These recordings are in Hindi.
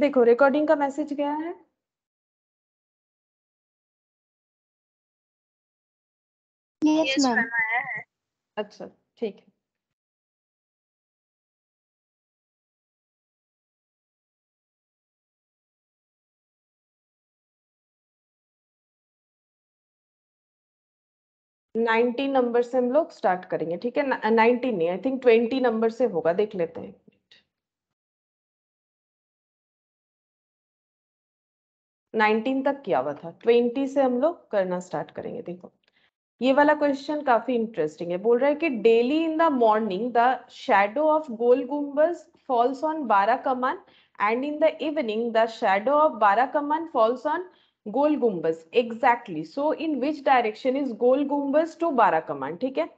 देखो रिकॉर्डिंग का मैसेज गया है यस मैम अच्छा ठीक है नाइनटीन नंबर से हम लोग स्टार्ट करेंगे ठीक है नाइनटीन नहीं आई थिंक ट्वेंटी नंबर से होगा देख लेते हैं 19 तक किया हुआ था 20 से हम लोग करना स्टार्ट करेंगे देखो ये वाला क्वेश्चन काफी इंटरेस्टिंग है बोल रहा है कि daily in the morning the shadow of Gol Gumbaz falls on Bara Kaman and in the evening the shadow of Bara Kaman falls on Gol Gumbaz exactly so in which direction is Gol Gumbaz to बारा कमान ठीक है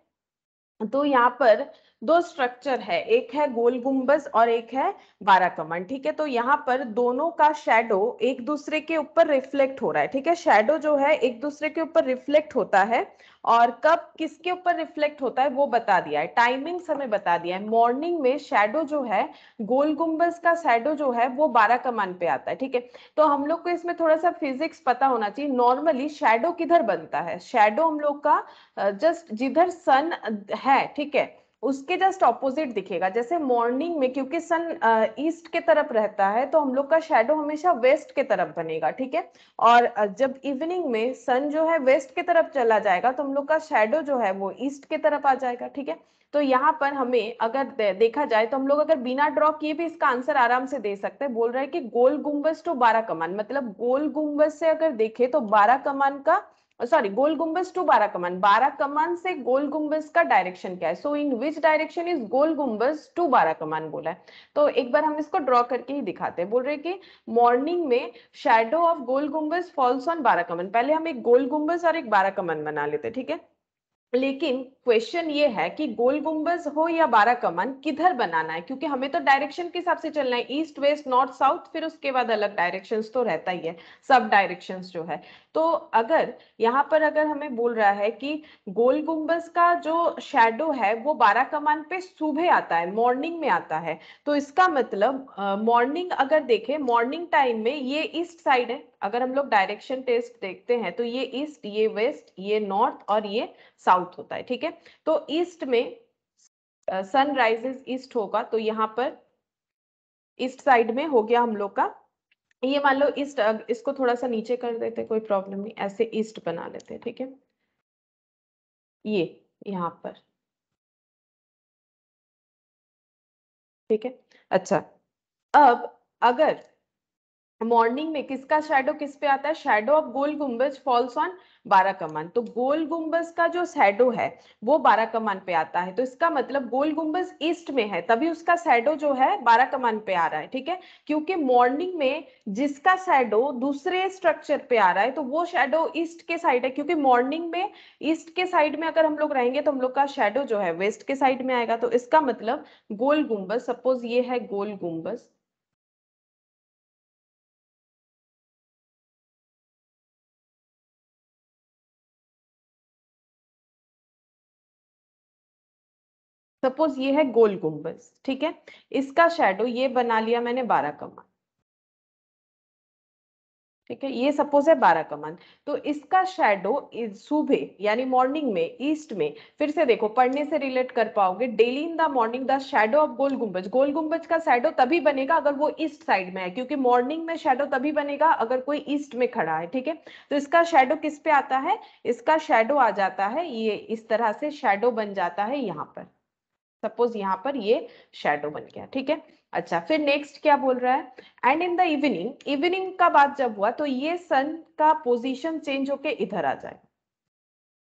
तो यहाँ पर दो स्ट्रक्चर है एक है गोल गुंबज और एक है बारा कमन ठीक है तो यहाँ पर दोनों का शेडो एक दूसरे के ऊपर रिफ्लेक्ट हो रहा है ठीक है शेडो जो है एक दूसरे के ऊपर रिफ्लेक्ट होता है और कब किसके ऊपर रिफ्लेक्ट होता है वो बता दिया है टाइमिंग हमें बता दिया है मॉर्निंग में शेडो जो है गोल गुंबज का शेडो जो है वो बारह कमान पे आता है ठीक है तो हम लोग को इसमें थोड़ा सा फिजिक्स पता होना चाहिए नॉर्मली शेडो किधर बनता है शेडो हम लोग का जस्ट जिधर सन है ठीक है उसके जस्ट ऑपोजिट दिखेगा जैसे मॉर्निंग में क्योंकि सन ईस्ट के तरफ रहता है तो हम लोग का शेडो हमेशा वेस्ट के तरफ बनेगा ठीक है और जब इवनिंग में सन जो है वेस्ट के तरफ चला जाएगा तो हम लोग का शेडो जो है वो ईस्ट के तरफ आ जाएगा ठीक है तो यहाँ पर हमें अगर देखा जाए तो हम लोग अगर बिना ड्रॉ किए भी इसका आंसर आराम से दे सकते हैं बोल रहे हैं कि गोल गुम्बज टू तो बारह कमान मतलब गोल गुम्बज से अगर देखे तो बारह कमान का सॉरी गोल गुम्बस टू बारा कमान बारा कमान से गोल गुम्बस का डायरेक्शन क्या है सो in which direction is Gol Gumbaz to बारा कमान बोला है तो एक बार हम इसको ड्रॉ करके ही दिखाते हैं बोल रहे कि मॉर्निंग में shadow of Gol Gumbaz falls on Bara Kaman पहले हम एक गोल गुम्बस और एक बारा कमान बना लेते ठीक है लेकिन क्वेश्चन ये है कि गोल गुम्बज हो या बारह कमान किधर बनाना है क्योंकि हमें तो डायरेक्शन के हिसाब से चलना है ईस्ट वेस्ट नॉर्थ साउथ फिर उसके बाद अलग डायरेक्शन तो रहता ही है सब डायरेक्शन जो है तो अगर यहाँ पर अगर हमें बोल रहा है कि गोल गुम्बज का जो शेडो है वो बारह कमान पे सुबह आता है मॉर्निंग में आता है तो इसका मतलब मॉर्निंग अगर देखें मॉर्निंग टाइम में ये ईस्ट साइड है अगर हम लोग डायरेक्शन टेस्ट देखते हैं तो ये ईस्ट ये वेस्ट ये नॉर्थ और ये साउथ साउथ होता है ठीक है तो ईस्ट में सन राइजेज ईस्ट होगा तो यहाँ पर ईस्ट साइड में हो गया हम लोग का ये मान लो ईस्ट इसको थोड़ा सा नीचे कर देते कोई प्रॉब्लम नहीं ऐसे ईस्ट बना लेते ठीक है ये यहाँ पर ठीक है अच्छा अब अगर मॉर्निंग में किसका शेडो किस पे आता है shadow of Gol Gumbaz falls on बारह कमान तो गोल गुम्बज का जो शेडो है वो बारह कमान पे आता है तो इसका मतलब गोल गुम्बज ईस्ट में है तभी उसका शेडो जो है बारह कमान पे आ रहा है ठीक है क्योंकि मॉर्निंग में जिसका शेडो दूसरे स्ट्रक्चर पे आ रहा है तो वो शेडो ईस्ट के साइड है क्योंकि मॉर्निंग में ईस्ट के साइड में अगर हम लोग रहेंगे तो हम लोग का शेडो जो है वेस्ट के साइड में आएगा तो इसका मतलब गोल गुम्बज सपोज ये है गोल गुम्बज सपोज ये है गोल गुंबज ठीक है इसका शेडो ये बना लिया मैंने बारह कमान ठीक है ये सपोज है बारह कमान तो इसका शेडो इस सुबह यानी मॉर्निंग में ईस्ट में फिर से देखो पढ़ने से रिलेट कर पाओगे daily in the morning the shadow of Gol Gumbaz Gol गुंबज का शेडो तभी बनेगा अगर वो ईस्ट साइड में है क्योंकि मॉर्निंग में शेडो तभी बनेगा अगर कोई ईस्ट में खड़ा है ठीक है तो इसका शेडो किस पे आता है इसका शेडो आ जाता है ये इस तरह से शेडो बन जाता है यहाँ पर सपोज यहाँ पर ये शेडो बन गया ठीक है अच्छा फिर नेक्स्ट क्या बोल रहा है and in the evening evening का बात जब हुआ तो ये सन का पोजीशन चेंज होके इधर आ जाए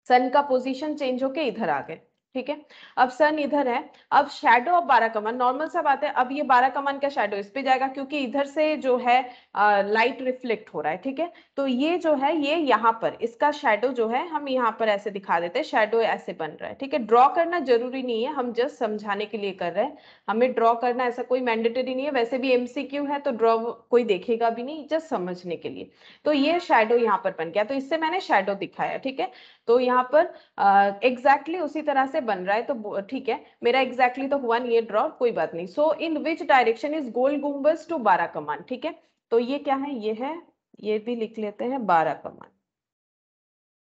सन का पोजीशन चेंज होके इधर आ गए ठीक है अब सन इधर है अब शेडो ऑफ बारह कमन नॉर्मल सा बात है अब ये बारह कमन का शेडो इस पे जाएगा क्योंकि इधर से जो है लाइट रिफ्लेक्ट हो रहा है ठीक है तो ये जो है ये यहाँ पर इसका शेडो जो है हम यहाँ पर ऐसे दिखा देते हैं शेडो ऐसे बन रहा है ठीक है ड्रॉ करना जरूरी नहीं है हम जस्ट समझाने के लिए कर रहे हैं हमें ड्रॉ करना ऐसा कोई मैंडेटरी नहीं है वैसे भी एमसीक्यू है तो ड्रॉ कोई देखेगा भी नहीं जस्ट समझने के लिए तो ये शेडो यहाँ पर बन गया तो इससे मैंने शेडो दिखाया ठीक है तो यहाँ पर एग्जैक्टली exactly उसी तरह से बन रहा है तो ठीक है मेरा एग्जैक्टली exactly तो हुआ नहीं है ड्रॉ कोई बात नहीं so in which direction is Gol Gumbaz to Bara Kaman ठीक है तो ये क्या है ये है ये भी लिख लेते हैं बारह कमान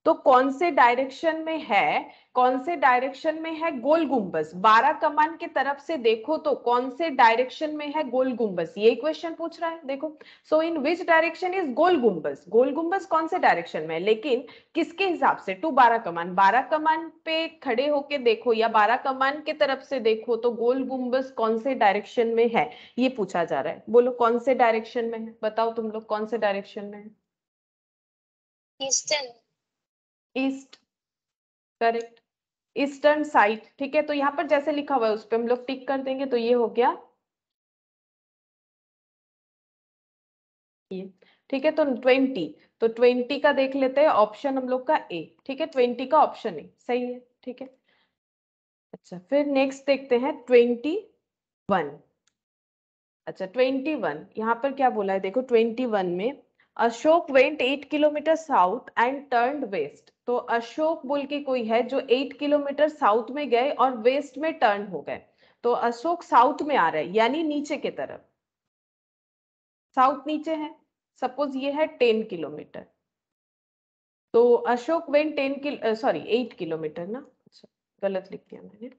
तो कौन से डायरेक्शन में है कौन से डायरेक्शन में है गोल गुंबस बारह कमान के तरफ से देखो तो कौन से डायरेक्शन में है गोल गुंबस ये क्वेश्चन पूछ रहा है देखो सो इन विच डायरेक्शन इज गोल गुंबस गोल गुंबस कौन से डायरेक्शन में है लेकिन किसके हिसाब से टू बारह कमान बारह कमान पे खड़े होके देखो या बारह कमान के तरफ से देखो तो गोल गुंबस कौन से डायरेक्शन में है ये पूछा जा रहा है बोलो कौन से डायरेक्शन में है बताओ तुम लोग कौन से डायरेक्शन में है eastern east correct eastern side ठीक है तो यहाँ पर जैसे लिखा हुआ है उस पर हम लोग टिक कर देंगे तो ये हो गया ये ठीक है तो ट्वेंटी तो ट्वेंटी का देख लेते हैं ऑप्शन हम लोग का ए ठीक है ट्वेंटी का ऑप्शन ए सही है ठीक है अच्छा फिर नेक्स्ट देखते हैं ट्वेंटी वन अच्छा ट्वेंटी वन यहाँ पर क्या बोला है देखो ट्वेंटी वन में Ashok went eight kilometre south and turn west तो अशोक बोल के कोई है जो एट किलोमीटर साउथ में गए और वेस्ट में टर्न हो गए तो अशोक साउथ में आ रहे यानी नीचे की तरफ साउथ नीचे है सपोज ये है टेन किलोमीटर तो Ashok went ten kilo sorry eight kilometre ना अच्छा, गलत लिख दिया मैंने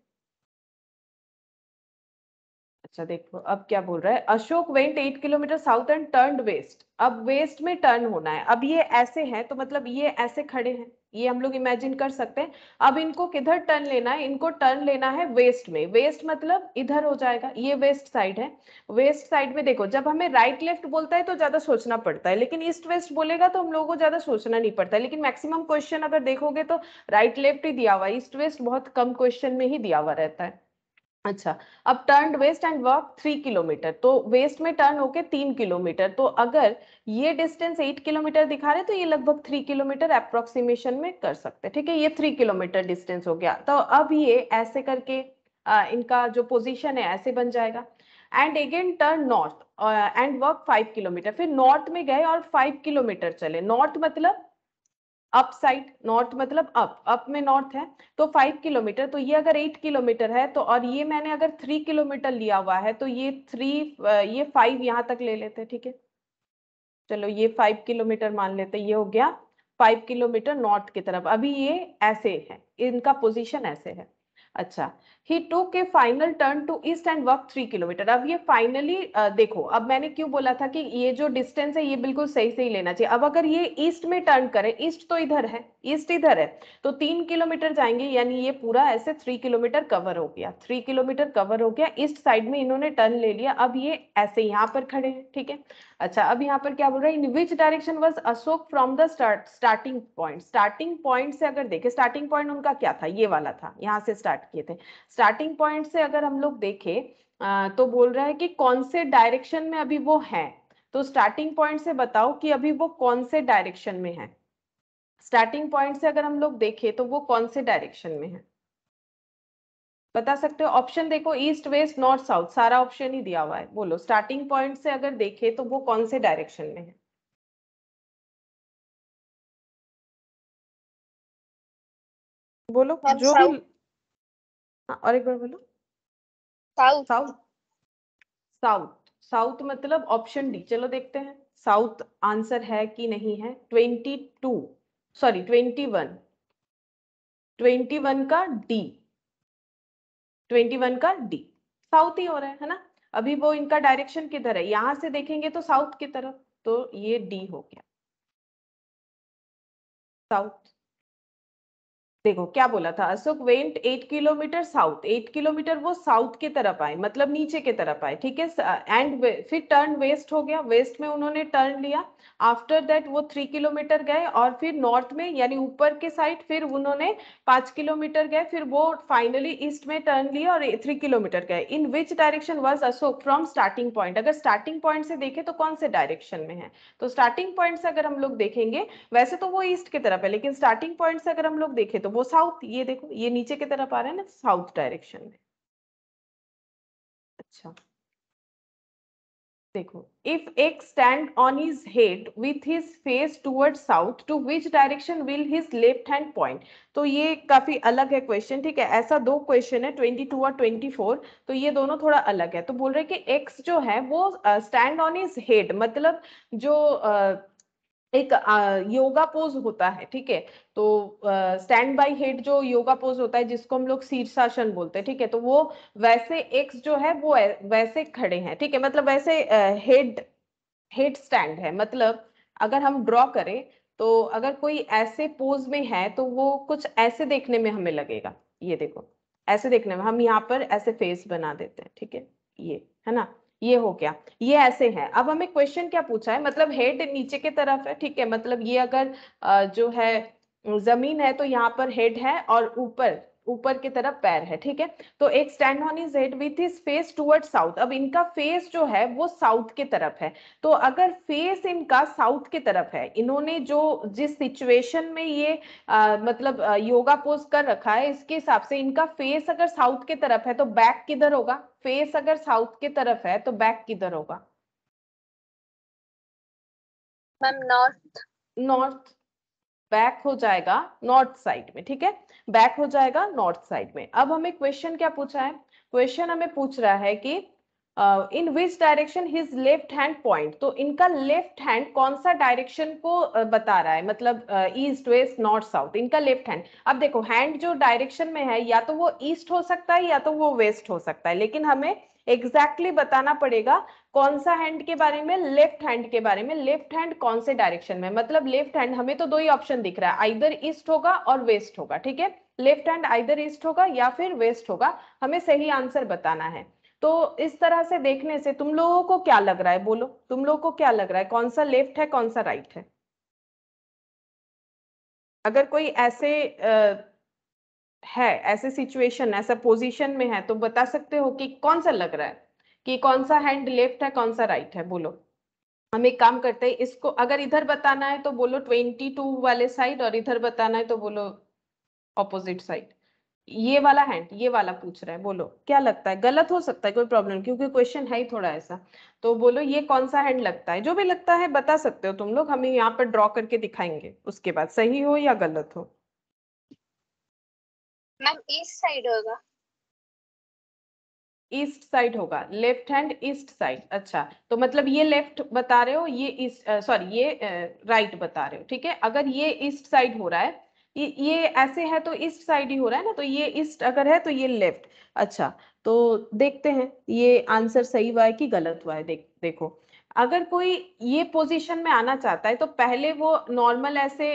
अच्छा देखो अब क्या बोल रहा है Ashok went eight kilometre south and turn west अब वेस्ट में टर्न होना है अब ये ऐसे है तो मतलब ये ऐसे खड़े हैं ये हम लोग इमेजिन कर सकते हैं अब इनको किधर टर्न लेना है इनको टर्न लेना है वेस्ट में वेस्ट मतलब इधर हो जाएगा ये वेस्ट साइड है वेस्ट साइड में देखो जब हमें राइट लेफ्ट बोलता है तो ज्यादा सोचना पड़ता है लेकिन ईस्ट वेस्ट बोलेगा तो हम लोगों को ज्यादा सोचना नहीं पड़ता लेकिन मैक्सिमम क्वेश्चन अगर देखोगे तो राइट लेफ्ट ही दिया हुआ ईस्ट वेस्ट बहुत कम क्वेश्चन में ही दिया हुआ रहता है अच्छा अब turn west and walk three kilometre तो वेस्ट में टर्न होके तीन किलोमीटर तो अगर ये डिस्टेंस एट किलोमीटर दिखा रहे तो ये लगभग थ्री किलोमीटर अप्रोक्सीमेशन में कर सकते हैं ठीक है ये थ्री किलोमीटर डिस्टेंस हो गया तो अब ये ऐसे करके आ, इनका जो पोजीशन है ऐसे बन जाएगा and again turn north and walk five kilometre फिर नॉर्थ में गए और फाइव किलोमीटर चले नॉर्थ मतलब अप साइड नॉर्थ मतलब अप अप में नॉर्थ है तो फाइव किलोमीटर तो ये अगर एट किलोमीटर है तो और ये मैंने अगर थ्री किलोमीटर लिया हुआ है तो ये थ्री ये फाइव यहाँ तक ले लेते हैं ठीक है चलो ये फाइव किलोमीटर मान लेते ये हो गया फाइव किलोमीटर नॉर्थ की तरफ अभी ये ऐसे है इनका पोजिशन ऐसे है अच्छा ही took a final turn to east and walk three kilometre अब ये फाइनली देखो अब मैंने क्यों बोला था कि ये जो डिस्टेंस है ये बिल्कुल सही से ही लेना चाहिए अब अगर ये ईस्ट में टर्न करें ईस्ट तो इधर है ईस्ट इधर है तो तीन किलोमीटर जाएंगे यानी ये पूरा ऐसे थ्री किलोमीटर कवर हो गया थ्री किलोमीटर कवर हो गया ईस्ट साइड में इन्होंने टर्न ले लिया अब ये ऐसे यहाँ पर खड़े हैं ठीक है अच्छा अब यहाँ पर क्या बोल रहा है in which direction was Ashok from the start starting point starting point से अगर देखे स्टार्टिंग पॉइंट उनका क्या था ये वाला था यहाँ से स्टार्ट किए थे स्टार्टिंग पॉइंट से अगर हम लोग देखें तो बोल रहा है कि कौन से डायरेक्शन में अभी वो है तो स्टार्टिंग पॉइंट से बताओ कि अभी वो कौन से डायरेक्शन में है स्टार्टिंग पॉइंट से अगर हम लोग देखें तो वो कौन से डायरेक्शन में है बता सकते हो ऑप्शन देखो ईस्ट वेस्ट नॉर्थ साउथ सारा ऑप्शन ही दिया हुआ है बोलो स्टार्टिंग पॉइंट से अगर देखे तो वो कौन से डायरेक्शन में है बोलो जो भी हाँ, और एक बार बोलो साउथ साउथ साउथ मतलब ऑप्शन डी चलो देखते हैं साउथ आंसर है कि नहीं है twenty two sorry twenty one twenty one का डी ट्वेंटी वन का डी साउथ ही हो रहा है है ना अभी वो इनका डायरेक्शन किधर है यहां से देखेंगे तो साउथ की तरफ तो ये डी हो गया साउथ देखो क्या बोला था Ashok went eight kilometre south eight kilometre वो साउथ के तरफ आए मतलब नीचे के तरफ आए ठीक है एंड फिर टर्न वेस्ट हो गया वेस्ट में उन्होंने टर्न लिया आफ्टर दैट वो थ्री किलोमीटर गए और फिर नॉर्थ में यानी ऊपर के साइड फिर उन्होंने पांच किलोमीटर गए फिर वो फाइनली ईस्ट में टर्न लिया और थ्री किलोमीटर गए in which direction was Ashok from starting point अगर स्टार्टिंग पॉइंट से देखें तो कौन से डायरेक्शन में है तो स्टार्टिंग पॉइंट से अगर हम लोग देखेंगे वैसे तो वो ईस्ट की तरफ है लेकिन स्टार्टिंग पॉइंट से अगर हम लोग देखें तो वो साउथ ये देखो ये नीचे की तरफ आ रहा है ना साउथ डायरेक्शन में अच्छा देखो इफ एक stand on his head with his face toward south to which direction will his left hand point तो ये काफी अलग है क्वेश्चन ठीक है ऐसा दो क्वेश्चन है 22 और 24 तो ये दोनों थोड़ा अलग है तो बोल रहे कि एक्स जो है वो स्टैंड ऑन हिज हेड मतलब जो uh, एक योगा पोज होता है ठीक है तो स्टैंड बाय हेड जो योगा पोज होता है जिसको हम लोग शीर्षासन बोलते हैं ठीक है तो वो वैसे एक्स जो है वो वैसे खड़े हैं ठीक है मतलब वैसे हेड हेड स्टैंड है मतलब अगर हम ड्रॉ करें तो अगर कोई ऐसे पोज में है तो वो कुछ ऐसे देखने में हमें लगेगा ये देखो ऐसे देखने में हम यहाँ पर ऐसे फेस बना देते हैं ठीक है ये है ना ये हो गया ये ऐसे हैं अब हमें क्वेश्चन क्या पूछा है मतलब हेड नीचे के तरफ है ठीक है मतलब ये अगर जो है जमीन है तो यहाँ पर हेड है और ऊपर ऊपर की तरफ पैर है ठीक है तो एक stand on his head with his face toward south अब इनका फेस जो है वो साउथ की तरफ है तो अगर फेस इनका साउथ की तरफ है इन्होंने जो जिस सिचुएशन में ये आ, मतलब योगा पोज कर रखा है इसके हिसाब से इनका फेस अगर साउथ की तरफ है तो बैक किधर होगा फेस अगर साउथ की तरफ है तो बैक किधर होगा मैम नॉर्थ नॉर्थ बैक हो जाएगा नॉर्थ साइड में ठीक है बैक हो जाएगा नॉर्थ साइड में अब हमें क्वेश्चन क्या पूछा है क्वेश्चन हमें पूछ रहा है कि in which direction his left hand point तो इनका लेफ्ट हैंड कौन सा डायरेक्शन को uh, बता रहा है मतलब ईस्ट वेस्ट नॉर्थ साउथ इनका लेफ्ट हैंड अब देखो हैंड जो डायरेक्शन में है या तो वो ईस्ट हो सकता है या तो वो वेस्ट हो सकता है लेकिन हमें एग्जैक्टली exactly बताना पड़ेगा कौन सा हैंड के बारे में लेफ्ट हैंड के बारे में लेफ्ट हैंड कौन से डायरेक्शन में मतलब लेफ्ट हैंड हमें तो दो ही ऑप्शन दिख रहा है आइदर ईस्ट होगा और वेस्ट होगा ठीक है लेफ्ट हैंड आइदर ईस्ट होगा या फिर वेस्ट होगा हमें सही आंसर बताना है तो इस तरह से देखने से तुम लोगों को क्या लग रहा है बोलो तुम लोगों को क्या लग रहा है कौन सा लेफ्ट है कौन सा राइट है अगर कोई ऐसे आ, है ऐसे सिचुएशन ऐसा पोजीशन में है तो बता सकते हो कि कौन सा लग रहा है कि कौन सा हैंड लेफ्ट है कौन सा राइट है बोलो हम एक काम करते हैं इसको अगर इधर बताना है तो बोलो ट्वेंटी टू वाले साइड और इधर बताना है तो बोलो ऑपोजिट साइड ये वाला हैंड ये वाला पूछ रहा है बोलो क्या लगता है गलत हो सकता है कोई प्रॉब्लम क्योंकि क्वेश्चन है ही थोड़ा ऐसा तो बोलो ये कौन सा हैंड लगता है जो भी लगता है बता सकते हो तुम लोग हमें यहाँ पर ड्रॉ करके दिखाएंगे उसके बाद सही हो या गलत हो मैम ईस्ट साइड होगा ईस्ट साइड होगा लेफ्ट हैंड ईस्ट साइड अच्छा तो मतलब ये लेफ्ट बता रहे हो ये ईस्ट सॉरी ये राइट right बता रहे हो ठीक है अगर ये ईस्ट साइड हो रहा है ये ऐसे है तो ईस्ट साइड ही हो रहा है ना तो ये ईस्ट अगर है तो ये लेफ्ट अच्छा तो देखते हैं ये आंसर सही हुआ है कि गलत हुआ है देख देखो अगर कोई ये पोजीशन में आना चाहता है तो पहले वो नॉर्मल ऐसे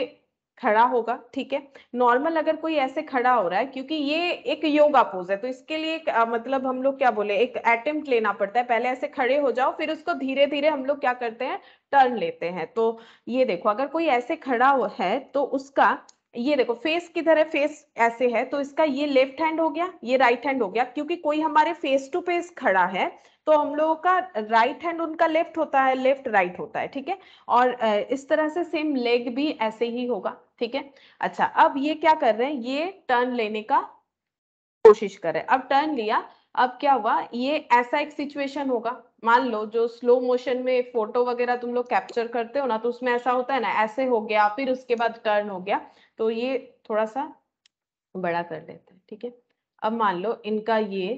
खड़ा होगा ठीक है नॉर्मल अगर कोई ऐसे खड़ा हो रहा है क्योंकि ये एक योगा पोज है तो इसके लिए एक, आ, मतलब हम लोग क्या बोले एक अटेम्प्ट लेना पड़ता है पहले ऐसे खड़े हो जाओ फिर उसको धीरे धीरे हम लोग क्या करते हैं टर्न लेते हैं तो ये देखो अगर कोई ऐसे खड़ा है तो उसका ये देखो फेस किधर है फेस ऐसे है तो इसका ये लेफ्ट हैंड हो गया ये राइट हैंड हो गया क्योंकि कोई हमारे फेस टू फेस खड़ा है तो हम लोगों का राइट हैंड उनका लेफ्ट होता है लेफ्ट राइट होता है ठीक है और इस तरह से सेम लेग भी ऐसे ही होगा ठीक है अच्छा अब ये क्या कर रहे हैं ये टर्न लेने का कोशिश कर रहे हैं अब टर्न लिया अब क्या हुआ ये ऐसा एक सिचुएशन होगा मान लो जो स्लो मोशन में फोटो वगैरह तुम लोग कैप्चर करते हो ना तो उसमें ऐसा होता है ना ऐसे हो गया फिर उसके बाद टर्न हो गया तो ये थोड़ा सा बड़ा कर देते हैं ठीक है अब मान लो इनका ये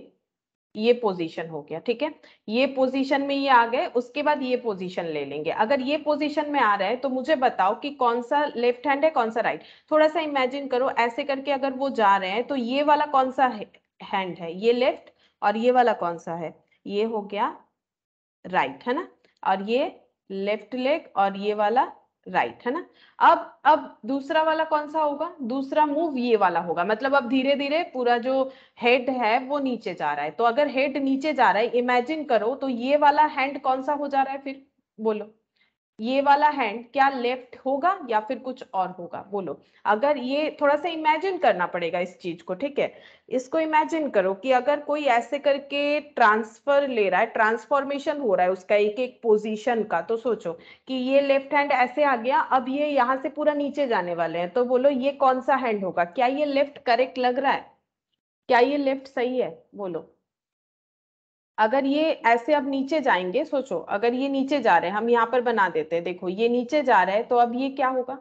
ये पोजीशन हो गया ठीक है ये पोजीशन में ये आ गए उसके बाद ये पोजीशन ले लेंगे अगर ये पोजीशन में आ रहा है तो मुझे बताओ कि कौन सा लेफ्ट हैंड है कौन सा राइट थोड़ा सा इमेजिन करो ऐसे करके अगर वो जा रहे हैं तो ये वाला कौन सा हैंड है ये लेफ्ट और ये वाला कौन सा है ये हो गया राइट है ना और ये लेफ्ट लेग और ये वाला राइट right, है ना अब अब दूसरा वाला कौन सा होगा दूसरा मूव ये वाला होगा मतलब अब धीरे धीरे पूरा जो हेड है वो नीचे जा रहा है तो अगर हेड नीचे जा रहा है इमेजिन करो तो ये वाला हैंड कौन सा हो जा रहा है फिर बोलो ये वाला हैंड क्या लेफ्ट होगा या फिर कुछ और होगा बोलो अगर ये थोड़ा सा इमेजिन करना पड़ेगा इस चीज को ठीक है इसको इमेजिन करो कि अगर कोई ऐसे करके ट्रांसफर ले रहा है ट्रांसफॉर्मेशन हो रहा है उसका एक एक पोजीशन का तो सोचो कि ये लेफ्ट हैंड ऐसे आ गया अब ये यहाँ से पूरा नीचे जाने वाले हैं तो बोलो ये कौन सा हैंड होगा क्या ये लेफ्ट करेक्ट लग रहा है क्या ये लेफ्ट सही है बोलो अगर ये ऐसे अब नीचे जाएंगे सोचो अगर ये नीचे जा रहे हैं हम यहाँ पर बना देते हैं देखो ये नीचे जा रहा है तो अब ये क्या होगा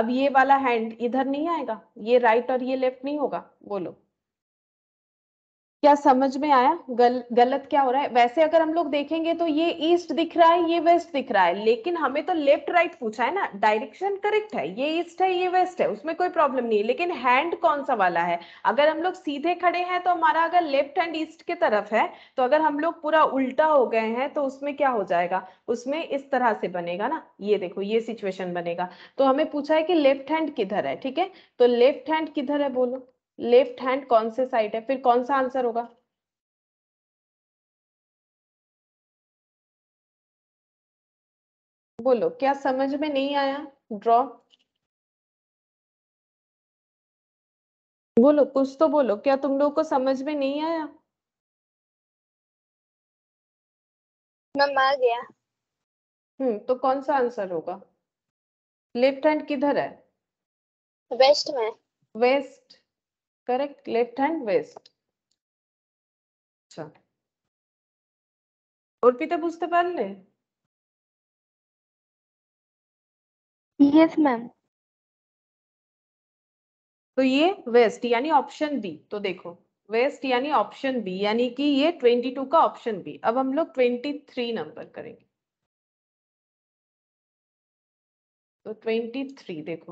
अब ये वाला हैंड इधर नहीं आएगा ये राइट और ये लेफ्ट नहीं होगा बोलो क्या समझ में आया गल, गलत क्या हो रहा है वैसे अगर हम लोग देखेंगे तो ये ईस्ट दिख रहा है ये वेस्ट दिख रहा है लेकिन हमें तो लेफ्ट राइट पूछा है ना डायरेक्शन करेक्ट है ये ईस्ट है ये वेस्ट है उसमें कोई प्रॉब्लम नहीं है लेकिन हैंड कौन सा वाला है अगर हम लोग सीधे खड़े हैं तो हमारा अगर लेफ्ट हैंड ईस्ट की तरफ है तो अगर हम लोग पूरा उल्टा हो गए हैं तो उसमें क्या हो जाएगा उसमें इस तरह से बनेगा ना ये देखो ये सिचुएशन बनेगा तो हमें पूछा है कि लेफ्ट हैंड किधर है ठीक है तो लेफ्ट हैंड किधर है बोलो लेफ्ट हैंड कौन से साइड है फिर कौन सा आंसर होगा बोलो क्या समझ में नहीं आया ड्रॉ बोलो कुछ तो बोलो क्या तुम लोग को समझ में नहीं आया मैं मार गया हम्म तो कौन सा आंसर होगा लेफ्ट हैंड किधर है वेस्ट में west correct left hand west আচ্ছা অর্পিতা বুঝতে পারলে यस मैम तो ये वेस्ट यानी ऑप्शन बी तो देखो वेस्ट यानी ऑप्शन बी यानी कि ये 22 का ऑप्शन बी अब हम लोग 23 नंबर करेंगे तो 23 देखो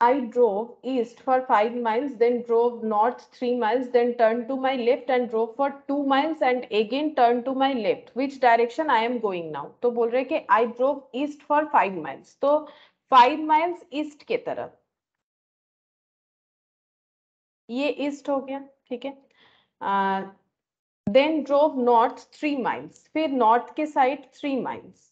I drove east for five miles, then drove north three miles, then turned to my left and drove for two miles and again turned to my left. Which direction I am going now? तो बोल रहे कि I drove east for five miles. तो five miles east के तरफ ये east हो गया ठीक है Then drove north three miles. फिर north के side three miles.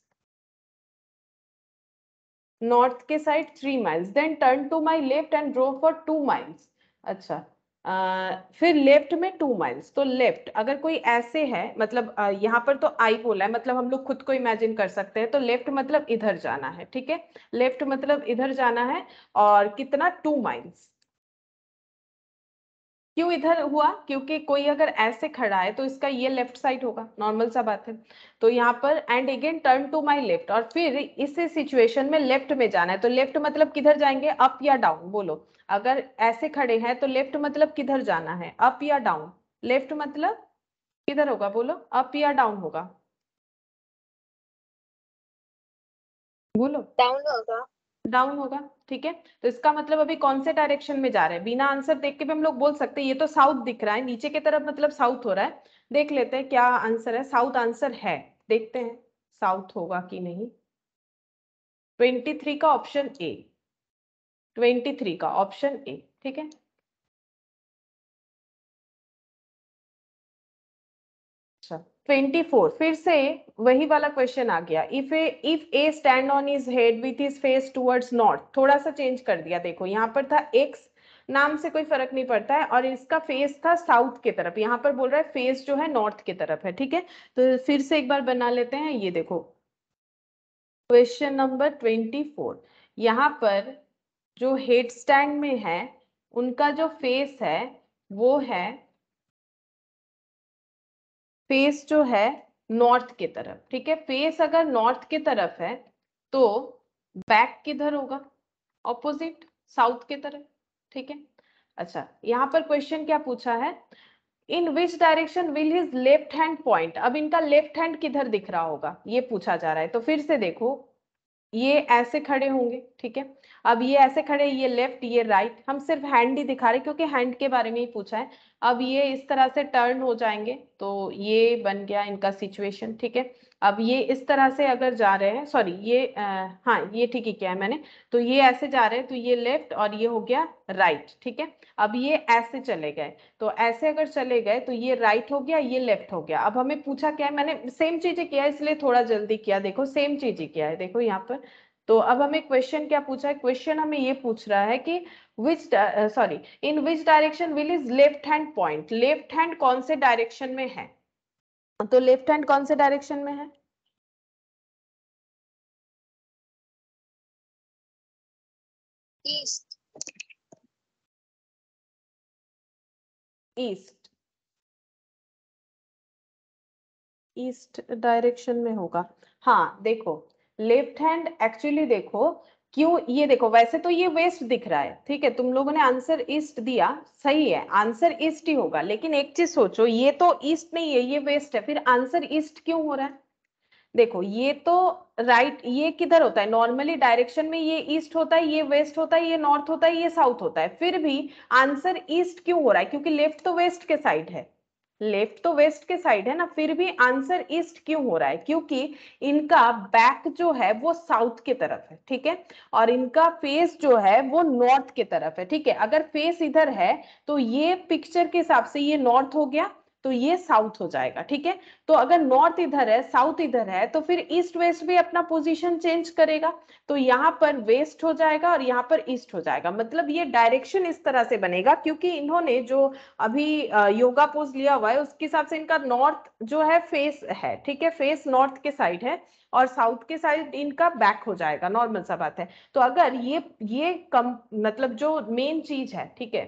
नॉर्थ के side three miles then turn to my left and drove for two miles अच्छा आ, फिर लेफ्ट में टू माइल्स तो लेफ्ट अगर कोई ऐसे है मतलब आ, यहाँ पर तो आई बोला है मतलब हम लोग खुद को इमेजिन कर सकते हैं तो लेफ्ट मतलब इधर जाना है ठीक है लेफ्ट मतलब इधर जाना है और कितना टू माइल्स क्यों इधर हुआ क्योंकि कोई अगर ऐसे खड़ा है तो इसका ये लेफ्ट साइड होगा नॉर्मल सा बात है तो यहाँ पर and again turn to my left और फिर इसी सिचुएशन में लेफ्ट में जाना है तो लेफ्ट मतलब किधर जाएंगे अप या डाउन बोलो अगर ऐसे खड़े हैं तो लेफ्ट मतलब किधर जाना है अप या डाउन लेफ्ट मतलब किधर होगा बोलो अप या डाउन होगा बोलो डाउन होगा डाउन होगा ठीक है तो इसका मतलब अभी कौन से डायरेक्शन में जा रहा है बिना आंसर देख के भी हम लोग बोल सकते हैं ये तो साउथ दिख रहा है नीचे की तरफ मतलब साउथ हो रहा है देख लेते हैं क्या आंसर है साउथ आंसर है देखते हैं साउथ होगा कि नहीं 23 का ऑप्शन ए 23 का ऑप्शन ए ठीक है 24 फिर से वही वाला क्वेश्चन आ गया if a if a stand on his head with his face towards north थोड़ा सा चेंज कर दिया देखो यहाँ पर था एक्स नाम से कोई फर्क नहीं पड़ता है और इसका फेस था साउथ की तरफ यहाँ पर बोल रहा है फेस जो है नॉर्थ की तरफ है ठीक है तो फिर से एक बार बना लेते हैं ये देखो क्वेश्चन नंबर ट्वेंटी फोर यहाँ पर जो हेड स्टैंड में है उनका जो फेस है वो है फेस जो है नॉर्थ की तरफ ठीक है फेस अगर नॉर्थ की तरफ है तो बैक किधर होगा ऑपोजिट साउथ की तरफ ठीक है अच्छा यहाँ पर क्वेश्चन क्या पूछा है in which direction will his left hand point अब इनका लेफ्ट हैंड किधर दिख रहा होगा ये पूछा जा रहा है तो फिर से देखो ये ऐसे खड़े होंगे ठीक है अब ये ऐसे खड़े ये लेफ्ट ये राइट हम सिर्फ हैंड ही दिखा रहे क्योंकि हैंड के बारे में ही पूछा है अब ये इस तरह से टर्न हो जाएंगे तो ये बन गया इनका सिचुएशन ठीक है अब ये इस तरह से अगर जा रहे हैं सॉरी ये आ, हाँ ये ठीक ही क्या है मैंने तो ये ऐसे जा रहे हैं तो ये लेफ्ट और ये हो गया राइट ठीक है अब ये ऐसे चले गए तो ऐसे अगर चले गए तो ये राइट हो गया ये लेफ्ट हो गया अब हमें पूछा क्या है मैंने सेम चीजें किया है इसलिए थोड़ा जल्दी किया देखो सेम ही किया है देखो यहाँ पर तो अब हमें क्वेश्चन क्या पूछा है क्वेश्चन हमें ये पूछ रहा है कि which sorry in which direction will his left hand point left hand कौन से डायरेक्शन में है तो लेफ्ट हैंड कौन से डायरेक्शन में है ईस्ट ईस्ट ईस्ट डायरेक्शन में होगा हाँ देखो लेफ्ट हैंड एक्चुअली देखो क्यों ये देखो वैसे तो ये वेस्ट दिख रहा है ठीक है तुम लोगों ने आंसर ईस्ट दिया सही है आंसर ईस्ट ही होगा लेकिन एक चीज सोचो ये तो ईस्ट नहीं है ये वेस्ट है फिर आंसर ईस्ट क्यों हो रहा है देखो ये तो राइट ये किधर होता है नॉर्मली डायरेक्शन में ये ईस्ट होता है ये वेस्ट होता है ये नॉर्थ होता है ये साउथ होता है फिर भी आंसर ईस्ट क्यों हो रहा है क्योंकि लेफ्ट तो वेस्ट के साइड है लेफ्ट तो वेस्ट के साइड है ना फिर भी आंसर ईस्ट क्यों हो रहा है क्योंकि इनका बैक जो है वो साउथ के तरफ है ठीक है और इनका फेस जो है वो नॉर्थ के तरफ है ठीक है अगर फेस इधर है तो ये पिक्चर के हिसाब से ये नॉर्थ हो गया तो ये साउथ हो जाएगा ठीक है तो अगर नॉर्थ इधर है साउथ इधर है तो फिर ईस्ट वेस्ट भी अपना पोजीशन चेंज करेगा तो यहाँ पर वेस्ट हो जाएगा और यहाँ पर ईस्ट हो जाएगा मतलब ये डायरेक्शन इस तरह से बनेगा क्योंकि इन्होंने जो अभी योगा पोज लिया हुआ है उसके हिसाब से इनका नॉर्थ जो है फेस है ठीक है फेस नॉर्थ के साइड है और साउथ के साइड इनका बैक हो जाएगा नॉर्मल सा बात है तो अगर ये ये कम मतलब जो मेन चीज है ठीक है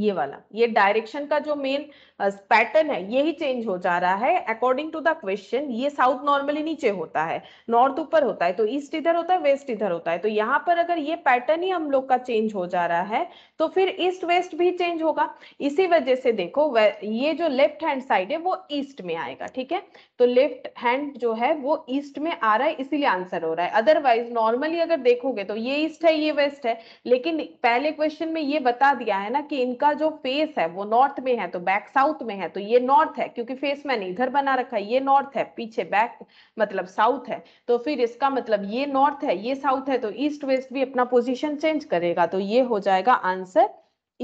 ये वाला ये डायरेक्शन का जो मेन पैटर्न है यही चेंज हो जा रहा है अकॉर्डिंग टू द क्वेश्चन ये साउथ नॉर्मली नीचे होता है नॉर्थ ऊपर होता है तो ईस्ट इधर होता है वेस्ट इधर होता है तो यहाँ पर अगर ये पैटर्न ही हम लोग का चेंज हो जा रहा है तो फिर ईस्ट वेस्ट भी चेंज होगा इसी वजह से देखो ये जो लेफ्ट हैंड साइड है वो ईस्ट में आएगा ठीक है तो लेफ्ट हैंड जो है वो ईस्ट में आ रहा है इसीलिए आंसर हो रहा है अदरवाइज नॉर्मली अगर देखोगे तो ये ईस्ट है ये वेस्ट है लेकिन पहले क्वेश्चन में ये बता दिया है ना कि इनका का जो फेस है वो नॉर्थ में है तो बैक साउथ में है तो ये नॉर्थ है क्योंकि फेस मैंने इधर बना रखा है ये नॉर्थ है पीछे बैक मतलब साउथ है तो फिर इसका मतलब ये नॉर्थ है ये साउथ है तो ईस्ट वेस्ट भी अपना पोजिशन चेंज करेगा तो ये हो जाएगा आंसर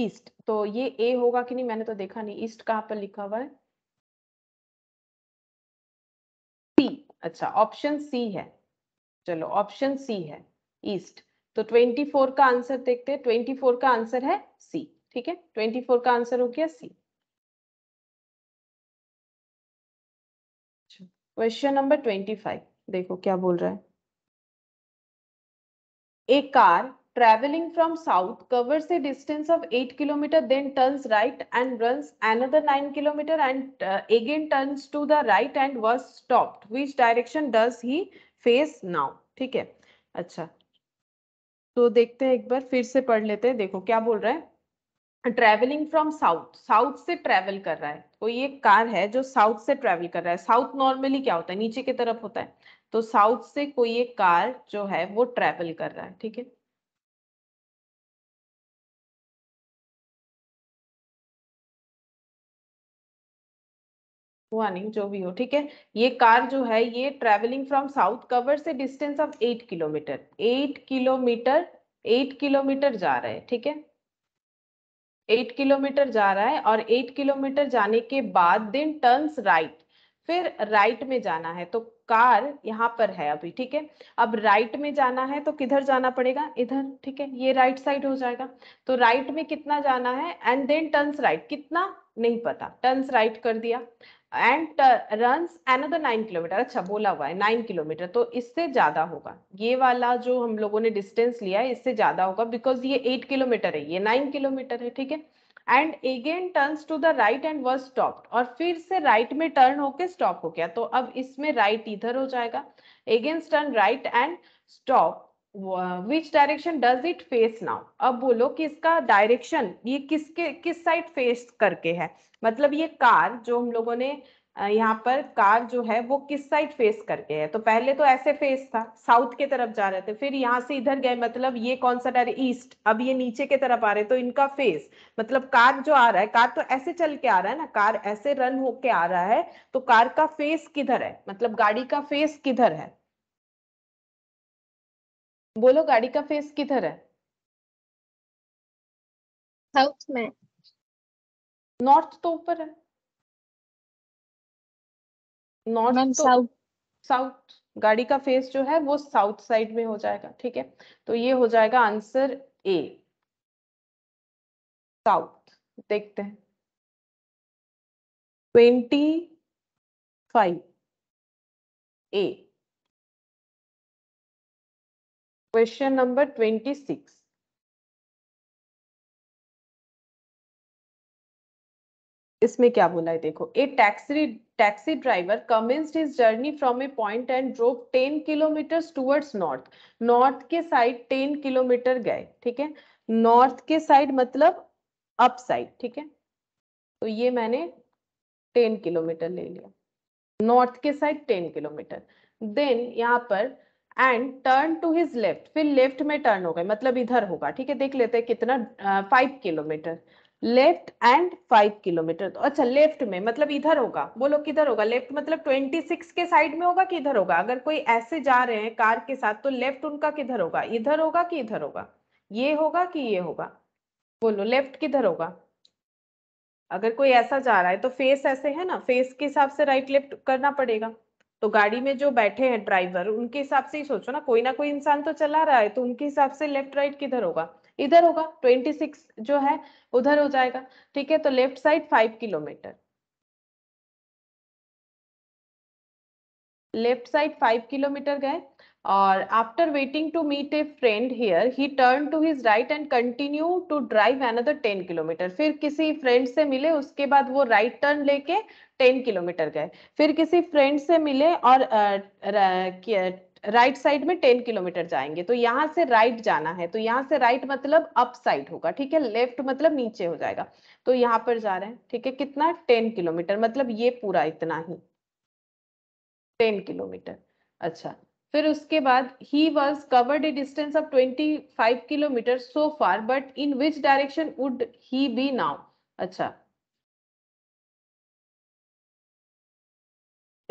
ईस्ट तो ये ए होगा कि नहीं मैंने तो देखा नहीं ईस्ट कहाँ पर लिखा हुआ है सी अच्छा ऑप्शन सी है चलो ऑप्शन सी है ईस्ट तो 24 का आंसर देखते हैं 24 का आंसर है सी ठीक है 24 का आंसर हो गया C question number twenty five देखो क्या बोल रहा है a car travelling from south cover a distance of eight kilometre then turns right and runs another nine kilometre and again turns to the right and was stopped which direction does he face now ठीक है अच्छा तो देखते हैं एक बार फिर से पढ़ लेते हैं देखो क्या बोल रहा है ट्रेवलिंग फ्रॉम साउथ साउथ से ट्रेवल कर रहा है तो ये कार है जो साउथ से ट्रेवल कर रहा है साउथ नॉर्मली क्या होता है नीचे की तरफ होता है तो साउथ से कोई एक कार जो है वो ट्रेवल कर रहा है ठीक है हुआ नहीं जो भी हो ठीक है ये कार जो है ये ट्रेवलिंग फ्रॉम साउथ कवर से distance of eight kilometre eight kilometre eight kilometre जा रहा है ठीक है एट किलोमीटर जा रहा है और एट किलोमीटर जाने के बाद देन टर्न्स राइट फिर राइट में जाना है तो कार यहाँ पर है अभी ठीक है अब राइट में जाना है तो किधर जाना पड़ेगा इधर ठीक है ये राइट साइड हो जाएगा तो राइट में कितना जाना है एंड देन टर्न्स राइट कितना नहीं पता टर्न्स राइट कर दिया and run another nine kilometre अच्छा बोला हुआ है नाइन किलोमीटर तो इससे ज्यादा होगा ये वाला जो हम लोगों ने डिस्टेंस लिया है इससे ज्यादा होगा बिकॉज ये एट किलोमीटर है ये नाइन किलोमीटर है ठीक है and again turns to the right and was stopped और फिर से राइट right में टर्न होके स्टॉप हो गया तो अब इसमें राइट right इधर हो जाएगा again turn right and stop which direction does it face now अब बोलो कि इसका डायरेक्शन ये किसके किस साइड फेस करके है मतलब ये कार जो हम लोगों ने यहाँ पर कार जो है वो किस साइड फेस करके है तो पहले तो ऐसे फेस था साउथ के तरफ जा रहे थे फिर यहाँ से इधर गए मतलब ये कौन सा डायरे ईस्ट अब ये नीचे के तरफ आ रहे तो इनका फेस मतलब कार जो आ रहा है कार तो ऐसे चल के आ रहा है ना कार ऐसे रन होके आ रहा है तो कार का फेस किधर है मतलब गाड़ी का फेस किधर है बोलो गाड़ी का फेस किधर है साउथ में नॉर्थ तो ऊपर है नॉर्थ तो साउथ साउथ गाड़ी का फेस जो है वो साउथ साइड में हो जाएगा ठीक है तो ये हो जाएगा आंसर ए साउथ देखते हैं ट्वेंटी फाइव ए Question number 26. इसमें क्या बोला है देखो a taxi taxi driver commenced his journey from a point and drove 10 kilometre towards north north के साइड 10 किलोमीटर गए ठीक है नॉर्थ के साइड मतलब अप साइड ठीक है तो ये मैंने 10 किलोमीटर ले लिया नॉर्थ के साइड 10 किलोमीटर देन यहाँ पर and turn to his left फिर लेफ्ट में टर्न हो गए मतलब इधर होगा ठीक है देख लेते हैं कितना five kilometre left and five kilometre तो अच्छा लेफ्ट में मतलब इधर होगा बोलो किधर होगा लेफ्ट मतलब ट्वेंटी सिक्स के साइड में होगा कि इधर होगा अगर कोई ऐसे जा रहे हैं कार के साथ तो लेफ्ट उनका किधर होगा इधर होगा कि इधर होगा ये होगा कि ये होगा बोलो लेफ्ट किधर होगा अगर कोई ऐसा जा रहा है तो फेस ऐसे है ना फेस के हिसाब से राइट लेफ्ट करना पड़ेगा तो गाड़ी में जो बैठे हैं ड्राइवर उनके हिसाब से ही सोचो ना कोई ना कोई इंसान तो चला रहा है तो उनके हिसाब से लेफ्ट राइट किधर होगा इधर होगा 26 जो है उधर हो जाएगा ठीक है तो left side 5 kilometre left side 5 kilometre गए और after waiting to meet a friend here he turn to his right and continue to drive another 10 kilometre फिर किसी फ्रेंड से मिले उसके बाद वो राइट right टर्न लेके टेन किलोमीटर गए फिर किसी फ्रेंड से मिले और राइट साइड में टेन किलोमीटर जाएंगे तो यहाँ से राइट जाना है तो यहाँ से राइट मतलब अप साइड होगा ठीक है लेफ्ट मतलब नीचे हो जाएगा तो यहाँ पर जा रहे हैं ठीक है कितना टेन किलोमीटर मतलब ये पूरा इतना ही टेन किलोमीटर अच्छा फिर उसके बाद he was covered a distance of twenty five kilometre so far but in which direction would he be now अच्छा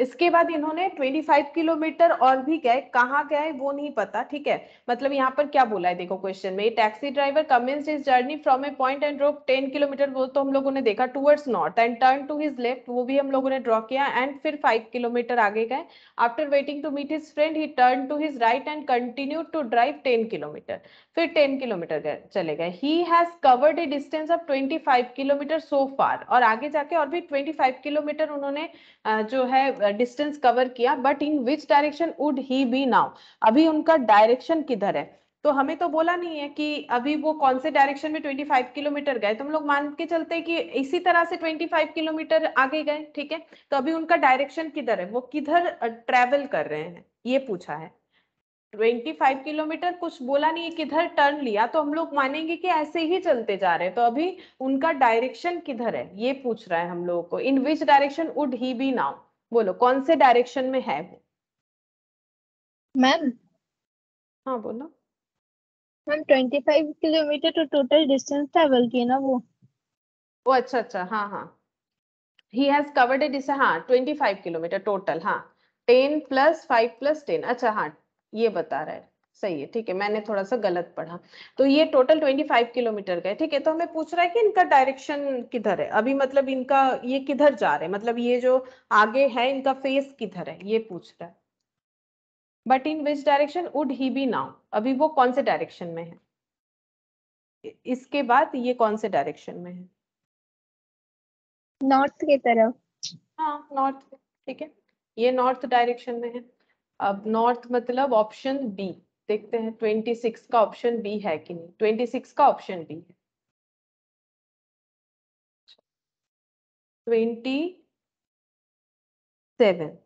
इसके बाद इन्होंने 25 किलोमीटर और भी गए कहाँ गए वो नहीं पता ठीक है मतलब यहाँ पर क्या बोला है देखो क्वेश्चन में taxi driver commence his journey from a point and drop 10 kilometre वो तो हम लोगों ने देखा towards north and turn to his left वो भी हम लोगों ने ड्रॉ किया एंड फिर फाइव किलोमीटर आगे गए after waiting to meet his friend he turn to his right and continue to drive ten kilometre फिर टेन किलोमीटर चले गए he has covered a distance of twenty kilometre so far और आगे जाके और भी ट्वेंटी किलोमीटर उन्होंने जो है डिस्टेंस कवर किया but in which direction would he be now अभी उनका डायरेक्शन किधर है तो हमें तो बोला नहीं है कि अभी वो कौन से डायरेक्शन में 25 किलोमीटर गए तो हम लोग मान के चलते हैं कि इसी तरह से 25 किलोमीटर आगे गए ठीक है तो अभी उनका डायरेक्शन किधर है वो किधर ट्रेवल कर रहे हैं ये पूछा है 25 किलोमीटर कुछ बोला नहीं है किधर टर्न लिया तो हम लोग मानेंगे कि ऐसे ही चलते जा रहे हैं तो अभी उनका डायरेक्शन किधर है ये पूछ रहा है हम लोगों को in which direction would he be now बोलो कौन से डायरेक्शन में है वो मैम हाँ बोलो मैम ट्वेंटी फाइव किलोमीटर तो टोटल डिस्टेंस ट्रेवल की ना वो वो अच्छा अच्छा हाँ हाँ ही हैज कवर्ड इट हाँ ट्वेंटी फाइव किलोमीटर टोटल हाँ ten plus five plus ten अच्छा हाँ ये बता रहा है सही है ठीक है मैंने थोड़ा सा गलत पढ़ा तो ये टोटल 25 किलोमीटर का ठीक है तो हमें पूछ रहा है कि इनका डायरेक्शन किधर है अभी मतलब इनका ये किधर जा रहे हैं मतलब ये जो आगे है इनका फेस किधर है ये पूछ रहा है but in which direction would he be now अभी वो कौन से डायरेक्शन में है इसके बाद ये कौन से डायरेक्शन में है नॉर्थ की तरफ हाँ नॉर्थ ठीक है ये नॉर्थ डायरेक्शन में है अब नॉर्थ मतलब ऑप्शन बी देखते हैं ट्वेंटी सिक्स का ऑप्शन बी है कि नहीं ट्वेंटी सिक्स का ऑप्शन बी है ट्वेंटी सेवन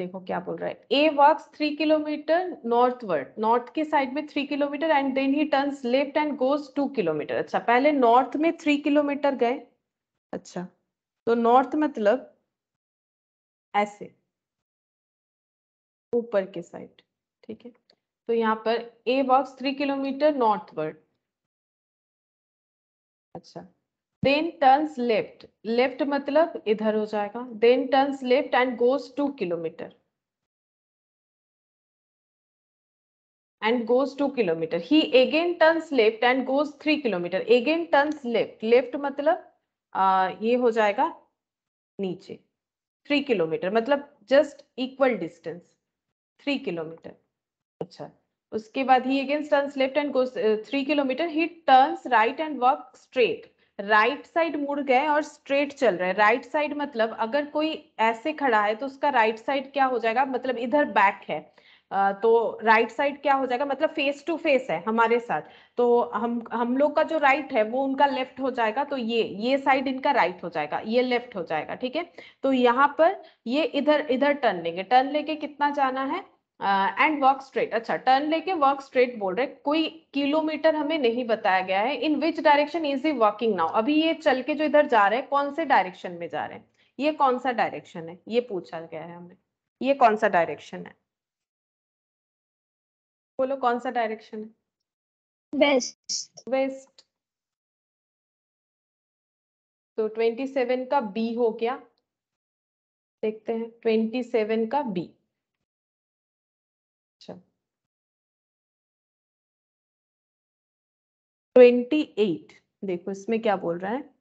देखो क्या बोल रहा है a walks three kilometre northward north के साइड में three kilometre and then he turns left and goes two kilometre अच्छा पहले नॉर्थ में थ्री किलोमीटर गए अच्छा तो नॉर्थ मतलब ऐसे ऊपर के साइड ठीक है तो यहाँ पर a box three kilometre northward अच्छा देन टर्न्स लेफ्ट लेफ्ट मतलब इधर हो जाएगा then turns left and goes two kilometre and goes two kilometre he again turns left and goes three kilometre again turns left left मतलब आ, ये हो जाएगा नीचे थ्री किलोमीटर मतलब just equal distance three kilometre अच्छा उसके बाद he again turns left and goes three kilometre he turns right and walk straight right side मुड़ गए और स्ट्रेट चल रहे राइट साइड मतलब अगर कोई ऐसे खड़ा है तो उसका राइट साइड क्या हो जाएगा मतलब इधर बैक है तो राइट साइड क्या हो जाएगा मतलब फेस टू फेस है हमारे साथ तो हम हम लोग का जो राइट है वो उनका लेफ्ट हो जाएगा तो ये ये साइड इनका राइट हो जाएगा ये लेफ्ट हो जाएगा ठीक है तो यहाँ पर ये इधर इधर टर्न लेंगे टर्न लेके कितना जाना है एंड वर्क स्ट्रेट अच्छा टर्न लेके वर्क स्ट्रेट बोल रहे कोई किलोमीटर हमें नहीं बताया गया है in which direction is he working now अभी ये चल के जो इधर जा रहे हैं कौन से डायरेक्शन में जा रहे हैं ये कौन सा डायरेक्शन है ये पूछा गया है हमें ये कौन सा डायरेक्शन है बोलो कौन सा डायरेक्शन है वेस्ट वेस्ट तो सेवन का बी हो गया देखते हैं ट्वेंटी सेवन का बी ट्वेंटी एट देखो इसमें क्या बोल रहा है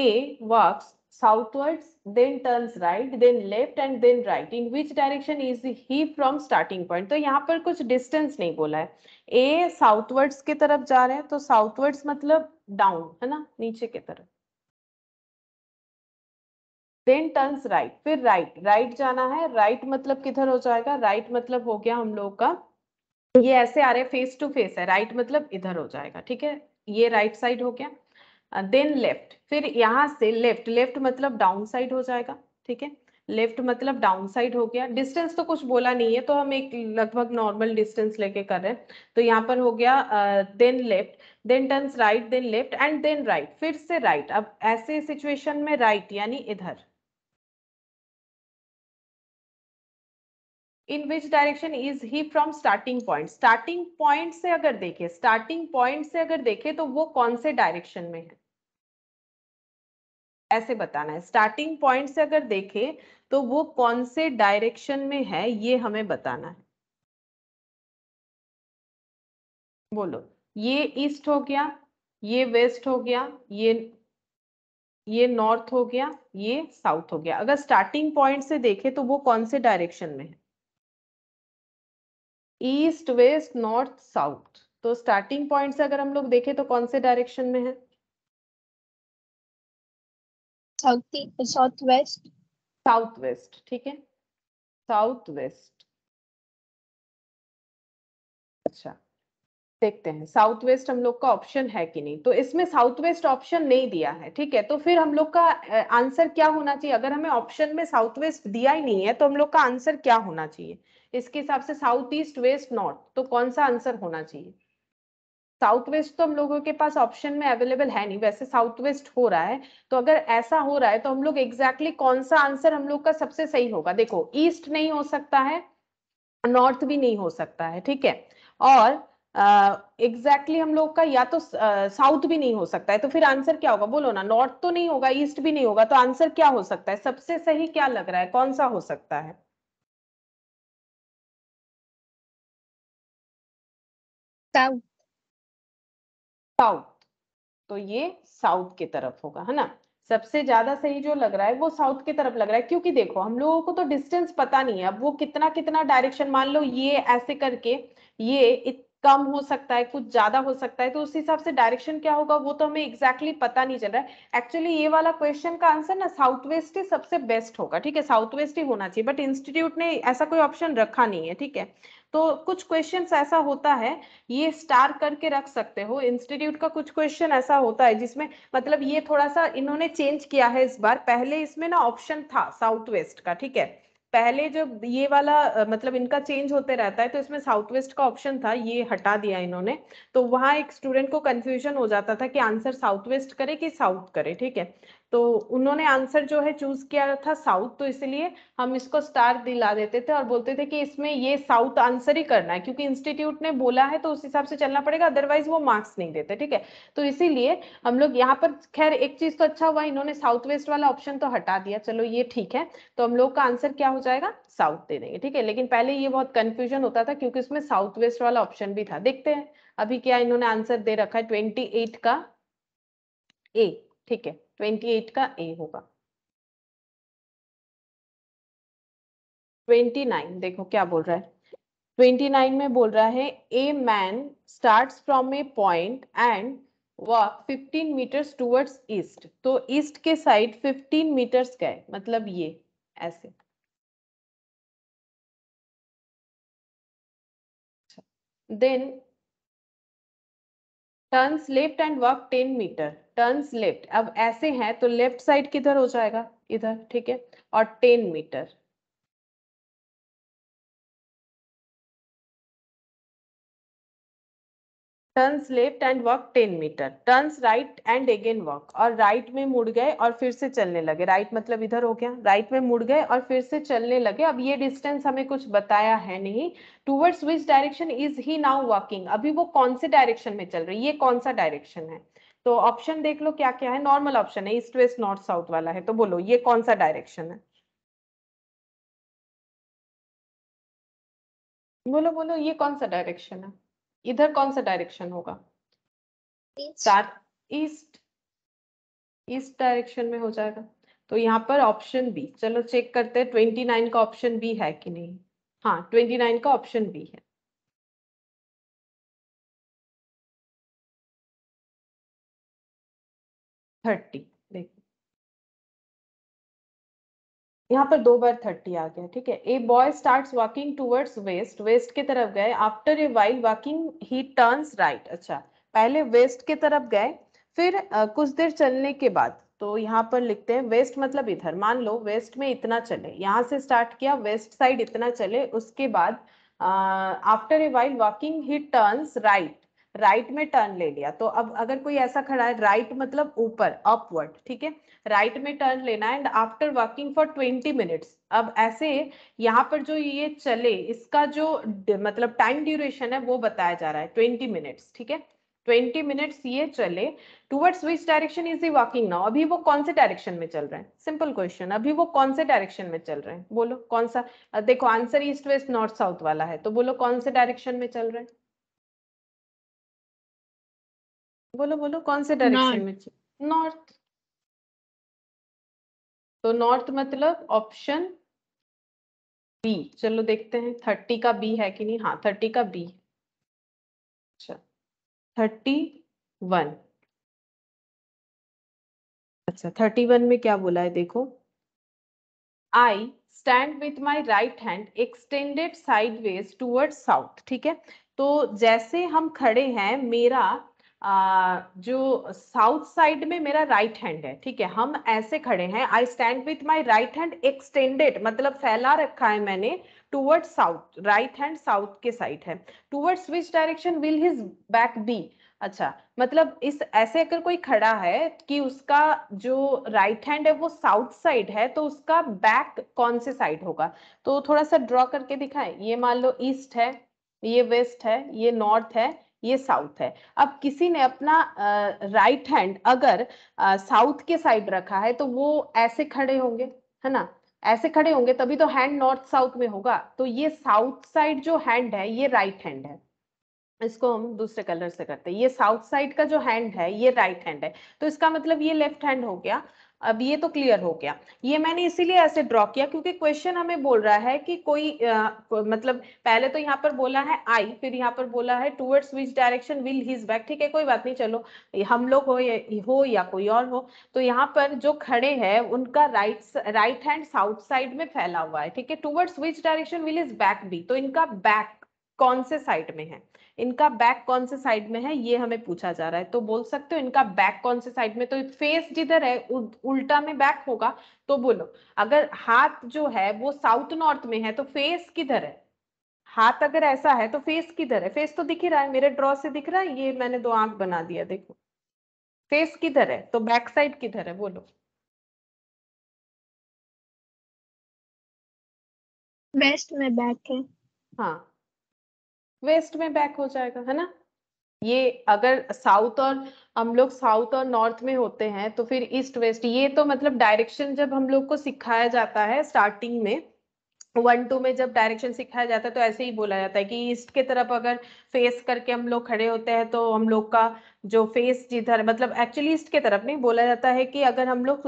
a walks southwards then turns right then left and then right in which direction is he from starting point तो यहाँ पर कुछ डिस्टेंस नहीं बोला है ए साउथवर्ड्स की तरफ जा रहे हैं तो साउथवर्ड्स मतलब डाउन है ना नीचे की तरफ देन टर्न्स राइट फिर राइट राइट जाना है राइट मतलब किधर हो जाएगा राइट मतलब हो गया हम लोग का ये ऐसे आ रहे फेस टू फेस है राइट मतलब इधर हो जाएगा ठीक है ये राइट साइड हो गया देन लेफ्ट फिर यहाँ से लेफ्ट लेफ्ट मतलब डाउन साइड हो जाएगा ठीक है लेफ्ट मतलब डाउन साइड हो गया डिस्टेंस तो कुछ बोला नहीं है तो हम एक लगभग नॉर्मल डिस्टेंस लेके कर रहे हैं तो यहाँ पर हो गया then left then turns right then left and then right फिर से राइट right. अब ऐसे सिचुएशन में राइट right, यानी इधर in which direction is he from starting point starting point से अगर देखे स्टार्टिंग पॉइंट से अगर देखे तो वो कौन से डायरेक्शन में है ऐसे बताना है स्टार्टिंग पॉइंट से अगर देखे तो वो कौन से डायरेक्शन में है ये हमें बताना है बोलो ये ईस्ट हो गया ये वेस्ट हो गया ये ये नॉर्थ हो गया ये साउथ हो गया अगर स्टार्टिंग पॉइंट से देखे तो वो कौन से डायरेक्शन में है ईस्ट वेस्ट नॉर्थ साउथ तो स्टार्टिंग पॉइंट से अगर हम लोग देखें तो कौन से डायरेक्शन में है साउथ वेस्ट साउथ वेस्ट ठीक है साउथ वेस्ट अच्छा देखते हैं साउथ वेस्ट हम लोग का ऑप्शन है कि नहीं तो इसमें साउथ वेस्ट ऑप्शन नहीं दिया है ठीक है तो फिर हम लोग का आंसर क्या होना चाहिए अगर हमें ऑप्शन में साउथ वेस्ट दिया ही नहीं है तो हम लोग का आंसर क्या होना चाहिए इसके हिसाब से साउथ ईस्ट वेस्ट नॉर्थ तो कौन सा आंसर होना चाहिए साउथ वेस्ट तो हम लोगों के पास ऑप्शन में अवेलेबल है नहीं वैसे साउथ वेस्ट हो रहा है तो अगर ऐसा हो रहा है तो हम लोग एग्जैक्टली exactly कौन सा आंसर हम लोग का सबसे सही होगा देखो ईस्ट नहीं हो सकता है नॉर्थ भी नहीं हो सकता है ठीक है और एग्जैक्टली uh, exactly हम लोग का या तो साउथ uh, भी नहीं हो सकता है तो फिर आंसर क्या होगा बोलो ना नॉर्थ तो नहीं होगा ईस्ट भी नहीं होगा तो आंसर क्या हो सकता है सबसे सही क्या लग रहा है कौन सा हो सकता है साउथ साउथ तो ये साउथ की तरफ होगा है ना सबसे ज्यादा सही जो लग रहा है वो साउथ की तरफ लग रहा है क्योंकि देखो हम लोगों को तो डिस्टेंस पता नहीं है अब वो कितना कितना डायरेक्शन मान लो ये ऐसे करके ये कम हो सकता है कुछ ज्यादा हो सकता है तो उस हिसाब से डायरेक्शन क्या होगा वो तो हमें एग्जैक्टली exactly पता नहीं चल रहा है एक्चुअली ये वाला क्वेश्चन का आंसर ना साउथ वेस्ट ही सबसे बेस्ट होगा ठीक है साउथ वेस्ट ही होना चाहिए बट इंस्टीट्यूट ने ऐसा कोई ऑप्शन रखा नहीं है ठीक है तो कुछ क्वेश्चन ऐसा होता है ये स्टार करके रख सकते हो इंस्टीट्यूट का कुछ क्वेश्चन ऐसा होता है जिसमें मतलब ये थोड़ा सा इन्होंने चेंज किया है इस बार पहले इसमें ना ऑप्शन था साउथ वेस्ट का ठीक है पहले जब ये वाला मतलब इनका चेंज होते रहता है तो इसमें साउथ वेस्ट का ऑप्शन था ये हटा दिया इन्होंने तो वहां एक स्टूडेंट को कंफ्यूजन हो जाता था कि आंसर साउथ वेस्ट करे कि साउथ करे ठीक है तो उन्होंने आंसर जो है चूज किया था साउथ तो इसलिए हम इसको स्टार दिला देते थे और बोलते थे कि इसमें ये साउथ आंसर ही करना है क्योंकि इंस्टीट्यूट ने बोला है तो उस हिसाब से चलना पड़ेगा अदरवाइज वो मार्क्स नहीं देते ठीक है तो इसीलिए हम लोग यहाँ पर खैर एक चीज तो अच्छा हुआ इन्होंने साउथ वेस्ट वाला ऑप्शन तो हटा दिया चलो ये ठीक है तो हम लोग का आंसर क्या हो जाएगा साउथ दे देंगे ठीक है लेकिन पहले ये बहुत कंफ्यूजन होता था क्योंकि उसमें साउथ वेस्ट वाला ऑप्शन भी था देखते हैं अभी क्या इन्होंने आंसर दे रखा है ट्वेंटी एट का ए ठीक है 28 का ए होगा 29 देखो क्या बोल रहा है 29 में बोल रहा है a man starts from a point and walk 15 metres towards east तो ईस्ट के साइड 15 मीटर्स का है मतलब ये ऐसे देन अच्छा। Turns left and walk ten metre turns left अब ऐसे हैं तो लेफ्ट साइड किधर हो जाएगा इधर ठीक है और ten metre turns left and walk ten metre turns right and again walk और राइट right में मुड़ गए और फिर से चलने लगे राइट right मतलब इधर हो गया राइट right में मुड़ गए और फिर से चलने लगे अब ये डिस्टेंस हमें कुछ बताया है नहीं towards which direction is he now walking अभी वो कौन से डायरेक्शन में चल रही है ये कौन सा डायरेक्शन है तो ऑप्शन देख लो क्या क्या है नॉर्मल ऑप्शन है ईस्ट वेस्ट नॉर्थ साउथ वाला है तो बोलो ये कौन सा डायरेक्शन है बोलो बोलो ये कौन सा डायरेक्शन है इधर कौन सा डायरेक्शन होगा स्टार्ट ईस्ट ईस्ट डायरेक्शन में हो जाएगा तो यहाँ पर ऑप्शन बी चलो चेक करते हैं ट्वेंटी नाइन का ऑप्शन बी है कि नहीं हाँ ट्वेंटी नाइन का ऑप्शन बी है थर्टी यहाँ पर दो बार थर्टी आ गया ठीक है a boy start walking towards west west की तरफ गए after a while walking he turns right अच्छा पहले वेस्ट की तरफ गए फिर आ, कुछ देर चलने के बाद तो यहाँ पर लिखते हैं वेस्ट मतलब इधर मान लो वेस्ट में इतना चले यहाँ से स्टार्ट किया वेस्ट साइड इतना चले उसके बाद after a while walking he turns right right में टर्न ले लिया तो अब अगर कोई ऐसा खड़ा है राइट मतलब ऊपर अपवर्ड ठीक है राइट में टर्न लेना and after working for twenty minutes अब ऐसे यहाँ पर जो ये चले इसका जो मतलब टाइम ड्यूरेशन है वो बताया जा रहा है ट्वेंटी मिनट्स ठीक है ट्वेंटी मिनट्स ये चले towards which direction is he walking now अभी वो कौन से डायरेक्शन में चल रहे हैं सिंपल क्वेश्चन अभी वो कौन से डायरेक्शन में चल रहे हैं बोलो कौन सा देखो answer east west north south वाला है तो बोलो कौन से डायरेक्शन में चल रहे हैं बोलो बोलो कौन से डायरेक्शन में नॉर्थ तो नॉर्थ मतलब ऑप्शन बी चलो देखते हैं थर्टी का बी है कि नहीं हाँ थर्टी का बी अच्छा थर्टी वन अच्छा थर्टी वन में क्या बोला है देखो I stand with my right hand extended sideways toward south ठीक है तो जैसे हम खड़े हैं मेरा जो साउथ साइड में मेरा राइट हैंड है ठीक है हम ऐसे खड़े हैं I stand with my right hand extended मतलब फैला रखा है मैंने towards south right hand south के साइड है towards which direction will his back be अच्छा मतलब इस ऐसे अगर कोई खड़ा है कि उसका जो राइट हैंड है वो साउथ साइड है तो उसका बैक कौन से साइड होगा तो थोड़ा सा ड्रॉ करके दिखाएं ये मान लो ईस्ट है ये वेस्ट है ये नॉर्थ है ये साउथ है अब किसी ने अपना राइट हैंड अगर साउथ के साइड रखा है तो वो ऐसे खड़े होंगे है ना ऐसे खड़े होंगे तभी तो हैंड नॉर्थ साउथ में होगा तो ये साउथ साइड जो हैंड है ये राइट right हैंड है इसको हम दूसरे कलर से करते हैं ये साउथ साइड का जो हैंड है ये राइट right हैंड है तो इसका मतलब ये लेफ्ट हैंड हो गया अब ये तो क्लियर हो गया ये मैंने इसीलिए ऐसे ड्रॉ किया क्योंकि क्वेश्चन हमें बोल रहा है कि कोई आ, मतलब पहले तो यहाँ पर बोला है आई फिर यहाँ पर बोला है towards which direction will his back ठीक है कोई बात नहीं चलो हम लोग हो या, हो या कोई और हो तो यहाँ पर जो खड़े हैं उनका right right hand south side में फैला हुआ है ठीक है towards which direction will his back भी तो इनका बैक कौन से साइड में है इनका बैक कौन से साइड में है ये हमें पूछा जा रहा है तो बोल सकते हो इनका बैक कौन से साइड में तो फेस जिधर है उल्टा में बैक होगा तो बोलो अगर हाथ जो है वो साउथ नॉर्थ में है तो फेस किधर है हाथ अगर ऐसा है तो फेस किधर है फेस तो दिख ही रहा है मेरे ड्रॉ से दिख रहा है ये मैंने दो आंख बना दिया देखो फेस किधर है तो बैक साइड किधर है बोलो वेस्ट में बैक है हाँ वेस्ट में बैक हो जाएगा है ना ये अगर साउथ और हम लोग साउथ और नॉर्थ में होते हैं तो फिर ईस्ट वेस्ट ये तो मतलब डायरेक्शन जब हम लोग को सिखाया जाता है स्टार्टिंग में वन टू में जब डायरेक्शन सिखाया जाता है तो ऐसे ही बोला जाता है कि ईस्ट के तरफ अगर फेस करके हम लोग खड़े होते हैं तो हम लोग का जो फेस जिधर मतलब एक्चुअली ईस्ट के तरफ नहीं बोला जाता है कि अगर हम लोग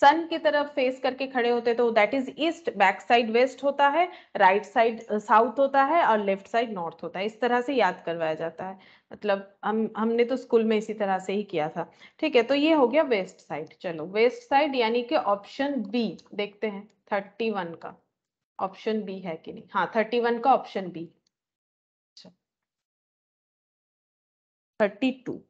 सन की तरफ फेस करके खड़े होते तो that is east back side west होता है राइट साइड साउथ होता है और लेफ्ट साइड नॉर्थ होता है इस तरह से याद करवाया जाता है मतलब हम हमने तो स्कूल में इसी तरह से ही किया था ठीक है तो ये हो गया वेस्ट साइड चलो वेस्ट साइड यानी कि ऑप्शन बी देखते हैं थर्टी वन का ऑप्शन बी है कि नहीं हाँ थर्टी वन का option B thirty two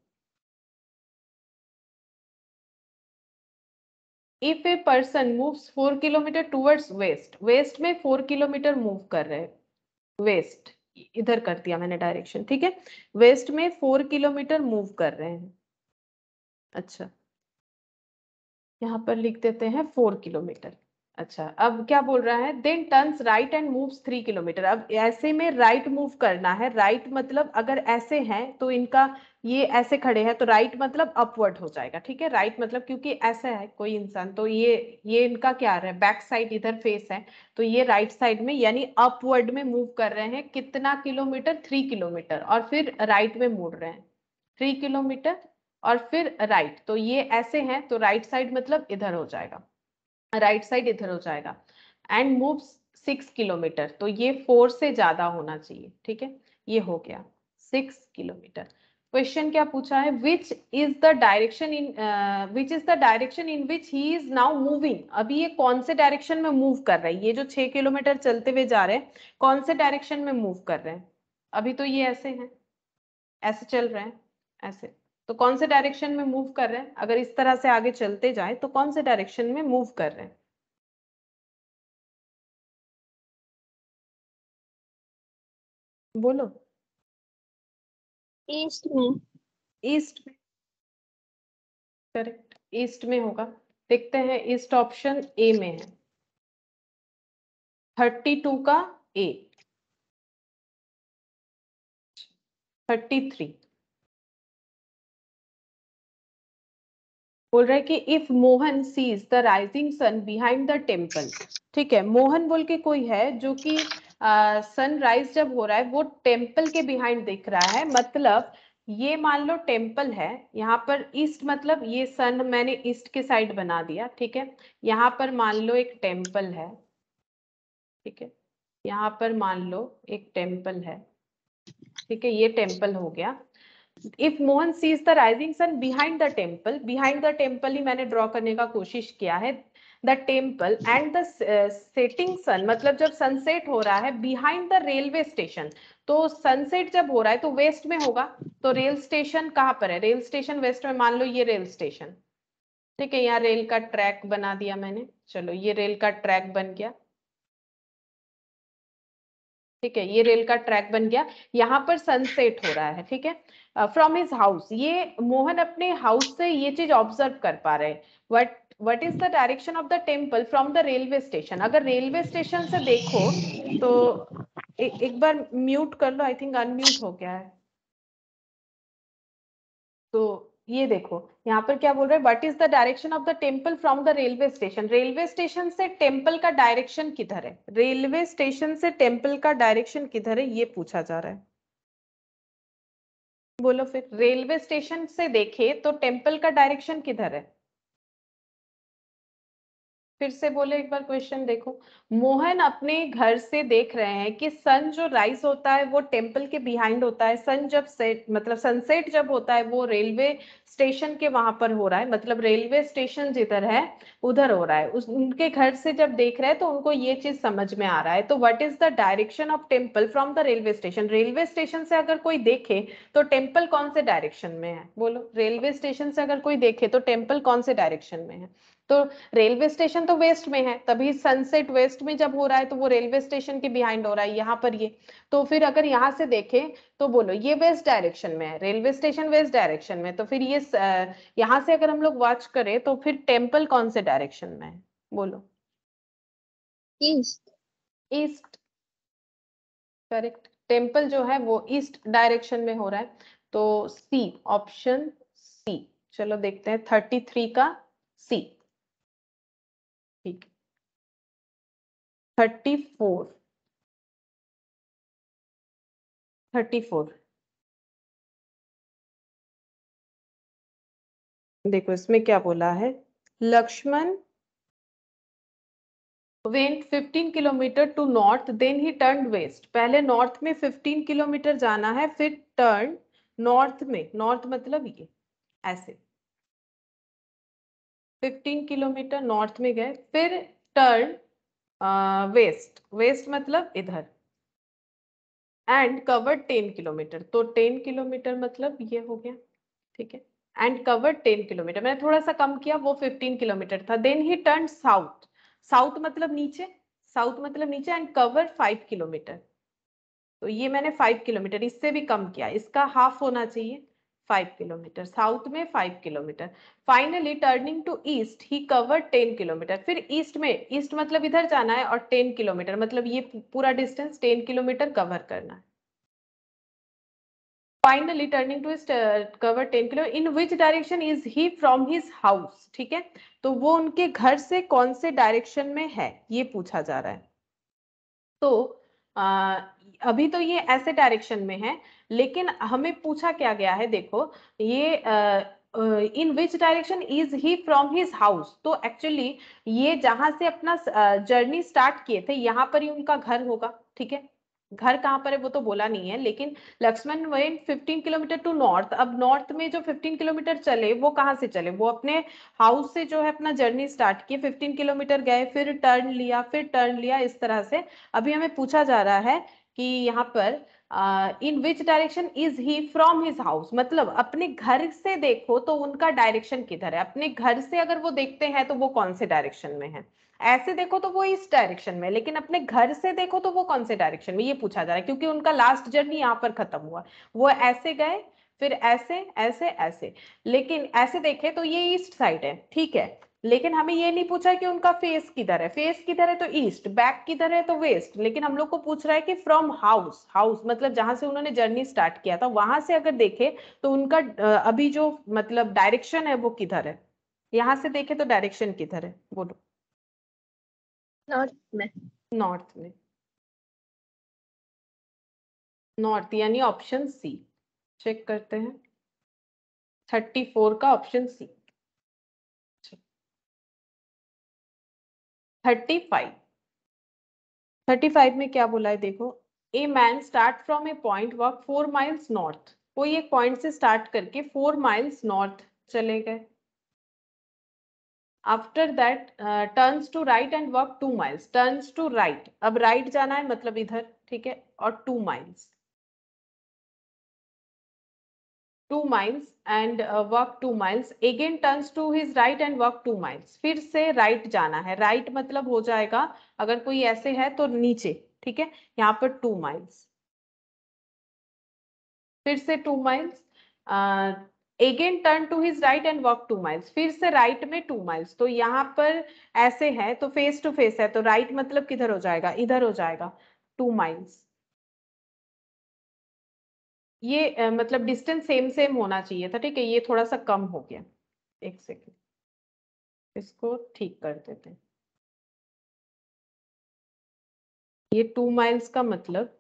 if a person moves four kilometre towards west west में फोर किलोमीटर मूव कर रहे वेस्ट इधर कर दिया मैंने डायरेक्शन ठीक है वेस्ट में फोर किलोमीटर मूव कर रहे हैं अच्छा यहाँ पर लिख देते हैं फोर किलोमीटर अच्छा अब क्या बोल रहा है then turns right and moves three kilometre अब ऐसे में राइट right मूव करना है राइट right मतलब अगर ऐसे हैं तो इनका ये ऐसे खड़े हैं तो राइट right मतलब अपवर्ड हो जाएगा ठीक है राइट मतलब क्योंकि ऐसा है कोई इंसान तो ये ये इनका क्या रहा है बैक साइड इधर फेस है तो ये राइट साइड में यानी अपवर्ड में मूव कर रहे हैं कितना किलोमीटर थ्री किलोमीटर और फिर राइट में मुड़ रहे हैं थ्री किलोमीटर और फिर राइट तो ये ऐसे हैं तो राइट साइड मतलब इधर हो जाएगा राइट साइड इधर हो जाएगा एंड मूव सिक्स किलोमीटर तो ये फोर से ज्यादा होना चाहिए ठीक है ये हो गया सिक्स किलोमीटर क्वेश्चन क्या पूछा है which is the direction in which is the direction in which he is now moving अभी ये कौन से डायरेक्शन में मूव कर रहे हैं ये जो छह किलोमीटर चलते हुए जा रहे हैं कौन से डायरेक्शन में मूव कर रहे हैं अभी तो ये ऐसे हैं ऐसे चल रहे हैं ऐसे तो कौन से डायरेक्शन में मूव कर रहे हैं अगर इस तरह से आगे चलते जाए तो कौन से डायरेक्शन में मूव कर रहे हैं बोलो ईस्ट में ईस्ट में करेक्ट ईस्ट में होगा देखते हैं ईस्ट ऑप्शन ए में है थर्टी टू का ए थर्टी थ्री बोल रहा है कि if Mohan sees the rising sun behind the temple ठीक है मोहन बोल के कोई है जो कि सनराइज uh, जब हो रहा है वो टेम्पल के बिहाइंड दिख रहा है मतलब ये मान लो टेम्पल है यहाँ पर ईस्ट मतलब ये सन मैंने ईस्ट के साइड बना दिया ठीक है यहाँ पर मान लो एक टेम्पल है ठीक है यहाँ पर मान लो एक टेम्पल है ठीक है ये टेम्पल हो गया if Mohan sees the rising sun behind the temple behind the temple ही मैंने ड्रॉ करने का कोशिश किया है the temple and the setting sun मतलब जब सनसेट हो रहा है बिहाइंड द रेलवे स्टेशन तो सनसेट जब हो रहा है तो वेस्ट में होगा तो रेल स्टेशन कहाँ पर है रेल स्टेशन वेस्ट में मान लो ये रेल स्टेशन ठीक है यहाँ रेल का ट्रैक बना दिया मैंने चलो ये रेल का ट्रैक बन गया ठीक है ये रेल का ट्रैक बन गया यहाँ पर सनसेट हो रहा है ठीक है फ्रॉम हिज हाउस ये मोहन अपने हाउस से ये चीज ऑब्जर्व कर पा रहे what what is the direction of the temple from the railway station अगर रेलवे स्टेशन से देखो तो ए, एक बार म्यूट कर लो आई थिंक अनम्यूट हो गया है तो ये देखो यहाँ पर क्या बोल रहे हैं what is the direction of the temple from the railway station railway station से टेम्पल का डायरेक्शन किधर है रेलवे स्टेशन से टेम्पल का डायरेक्शन किधर है ये पूछा जा रहा है बोलो फिर रेलवे स्टेशन से देखे तो टेम्पल का डायरेक्शन किधर है फिर से बोले एक बार क्वेश्चन देखो मोहन अपने घर से देख रहे हैं कि सन जो राइज होता है वो टेम्पल के बिहाइंड होता है सन जब सेट मतलब सनसेट जब होता है वो रेलवे स्टेशन के वहां पर हो रहा है मतलब रेलवे स्टेशन जिधर है उधर हो रहा है उस उनके घर से जब देख रहे हैं तो उनको ये चीज समझ में आ रहा है तो what is the direction of temple from the railway station railway station से अगर कोई देखे तो टेम्पल कौन से डायरेक्शन में है बोलो रेलवे स्टेशन से अगर कोई देखे तो टेम्पल कौन से डायरेक्शन में है तो रेलवे स्टेशन तो वेस्ट में है तभी सनसेट वेस्ट में जब हो रहा है तो वो रेलवे स्टेशन के बिहाइंड हो रहा है यहाँ पर ये तो फिर अगर यहाँ से देखें तो बोलो ये वेस्ट डायरेक्शन में है रेलवे स्टेशन वेस्ट डायरेक्शन में तो फिर ये यहाँ से अगर हम लोग वॉच करें तो फिर टेम्पल कौन से डायरेक्शन में है बोलो ईस्ट ईस्ट करेक्ट टेम्पल जो है वो ईस्ट डायरेक्शन में हो रहा है तो सी ऑप्शन सी चलो देखते हैं थर्टी थ्री का C thirty four thirty four देखो इसमें क्या बोला है Lakshman went 15 kilometre to north then he turn west पहले नॉर्थ में 15 किलोमीटर जाना है फिर टर्न नॉर्थ में नॉर्थ मतलब ये ऐसे 15 किलोमीटर नॉर्थ में गए फिर टर्न वेस्ट वेस्ट मतलब इधर एंड कवर टेन किलोमीटर तो टेन किलोमीटर मतलब ये हो गया ठीक है एंड कवर टेन किलोमीटर मैंने थोड़ा सा कम किया वो फिफ्टीन किलोमीटर था then he turn south south मतलब नीचे साउथ मतलब नीचे एंड कवर फाइव किलोमीटर तो ये मैंने फाइव किलोमीटर इससे भी कम किया इसका हाफ होना चाहिए फाइव किलोमीटर साउथ में five kilometre finally turning to east he cover ten kilometre फिर ईस्ट में ईस्ट मतलब इधर जाना है और टेन किलोमीटर मतलब ये पूरा डिस्टेंस टेन किलोमीटर कवर करना है finally turning to cover ten kilo in which direction is he from his house ठीक है तो वो उनके घर से कौन से डायरेक्शन में है ये पूछा जा रहा है तो आ, अभी तो ये ऐसे डायरेक्शन में है लेकिन हमें पूछा क्या गया है देखो ये आ, in which direction is he from his house तो एक्चुअली ये जहां से अपना जर्नी स्टार्ट किए थे यहाँ पर ही उनका घर होगा ठीक है घर कहाँ पर है वो तो बोला नहीं है लेकिन Lakshman went 15 kilometre to north अब नॉर्थ में जो 15 किलोमीटर चले वो कहाँ से चले वो अपने हाउस से जो है अपना जर्नी स्टार्ट किए 15 किलोमीटर गए फिर टर्न लिया फिर टर्न लिया इस तरह से अभी हमें पूछा जा रहा है कि यहाँ पर in which direction is he from his house मतलब अपने घर से देखो तो उनका डायरेक्शन किधर है अपने घर से अगर वो देखते हैं तो वो कौन से डायरेक्शन में है ऐसे देखो तो वो इस डायरेक्शन में लेकिन अपने घर से देखो तो वो कौन से डायरेक्शन में ये पूछा जा रहा है क्योंकि उनका लास्ट जर्नी यहाँ पर खत्म हुआ वो ऐसे गए फिर ऐसे ऐसे ऐसे लेकिन ऐसे देखे तो ये ईस्ट साइड है ठीक है लेकिन हमें ये नहीं पूछा कि उनका फेस किधर है फेस किधर है तो ईस्ट बैक किधर है तो वेस्ट लेकिन हम लोग को पूछ रहा है कि फ्रॉम हाउस हाउस मतलब जहां से उन्होंने जर्नी स्टार्ट किया था वहां से अगर देखे तो उनका अभी जो मतलब डायरेक्शन है वो किधर है यहां से देखे तो डायरेक्शन किधर है बोलो नॉर्थ में नॉर्थ में नॉर्थ यानी ऑप्शन सी चेक करते हैं थर्टी फोर का option C thirty five thirty five में क्या बोला है देखो a man start from a point walk four miles north वो एक पॉइंट से स्टार्ट करके फोर माइल्स नॉर्थ चले गए after that turns to right and walk two miles turns to right अब राइट right जाना है मतलब इधर ठीक है और two miles two miles and walk two miles again turns to his right and walk two miles फिर से राइट right जाना है राइट right मतलब हो जाएगा अगर कोई ऐसे है तो नीचे ठीक है यहाँ पर टू माइल्स फिर से two miles again turn to his right and walk two miles फिर से राइट right में टू माइल्स तो यहाँ पर ऐसे है तो फेस टू फेस है तो राइट right मतलब किधर हो जाएगा इधर हो जाएगा टू माइल्स ये uh, मतलब डिस्टेंस सेम सेम होना चाहिए था ठीक है ये थोड़ा सा कम हो गया एक सेकेंड इसको ठीक कर देते हैं ये टू माइल्स का मतलब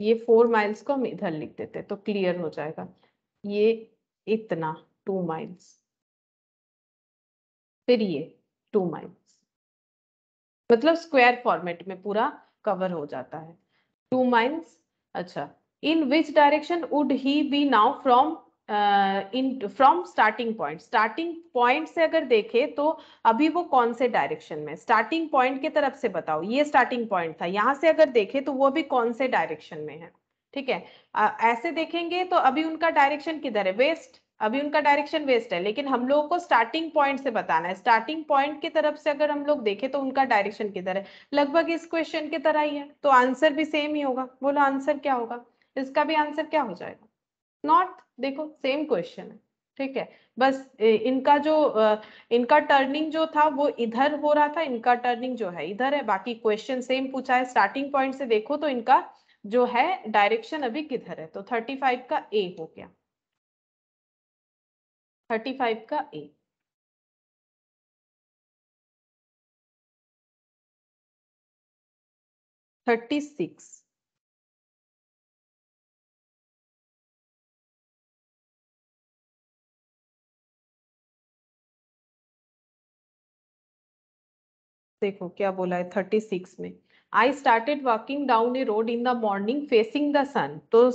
ये फोर माइल्स को हम इधर लिख देते तो क्लियर हो जाएगा ये इतना टू माइल्स फिर ये टू माइल्स मतलब स्क्वायर फॉर्मेट में पूरा कवर हो जाता है टू माइल्स अच्छा in which direction would he be now from in from starting point starting point से अगर देखे तो अभी वो कौन से डायरेक्शन में स्टार्टिंग पॉइंट की तरफ से बताओ ये स्टार्टिंग पॉइंट था यहां से अगर देखे तो वो भी कौन से डायरेक्शन में है ठीक है ऐसे देखेंगे तो अभी उनका डायरेक्शन किधर है वेस्ट अभी उनका डायरेक्शन वेस्ट है लेकिन हम लोगों को स्टार्टिंग पॉइंट से बताना है स्टार्टिंग पॉइंट की तरफ से अगर हम लोग देखें तो उनका डायरेक्शन किधर है लगभग इस क्वेश्चन की तरह ही है तो आंसर भी सेम ही होगा बोलो आंसर क्या होगा इसका भी आंसर क्या हो जाएगा नॉर्थ देखो सेम क्वेश्चन है ठीक है बस इनका जो इनका टर्निंग जो था वो इधर हो रहा था इनका टर्निंग जो है इधर है बाकी क्वेश्चन सेम पूछा है स्टार्टिंग पॉइंट से देखो तो इनका जो है डायरेक्शन अभी किधर है तो 35 का ए हो गया 35 का ए थर्टी सिक्स देखो क्या बोला है थर्टी सिक्स में I started walking down a road in the morning facing the sun. तो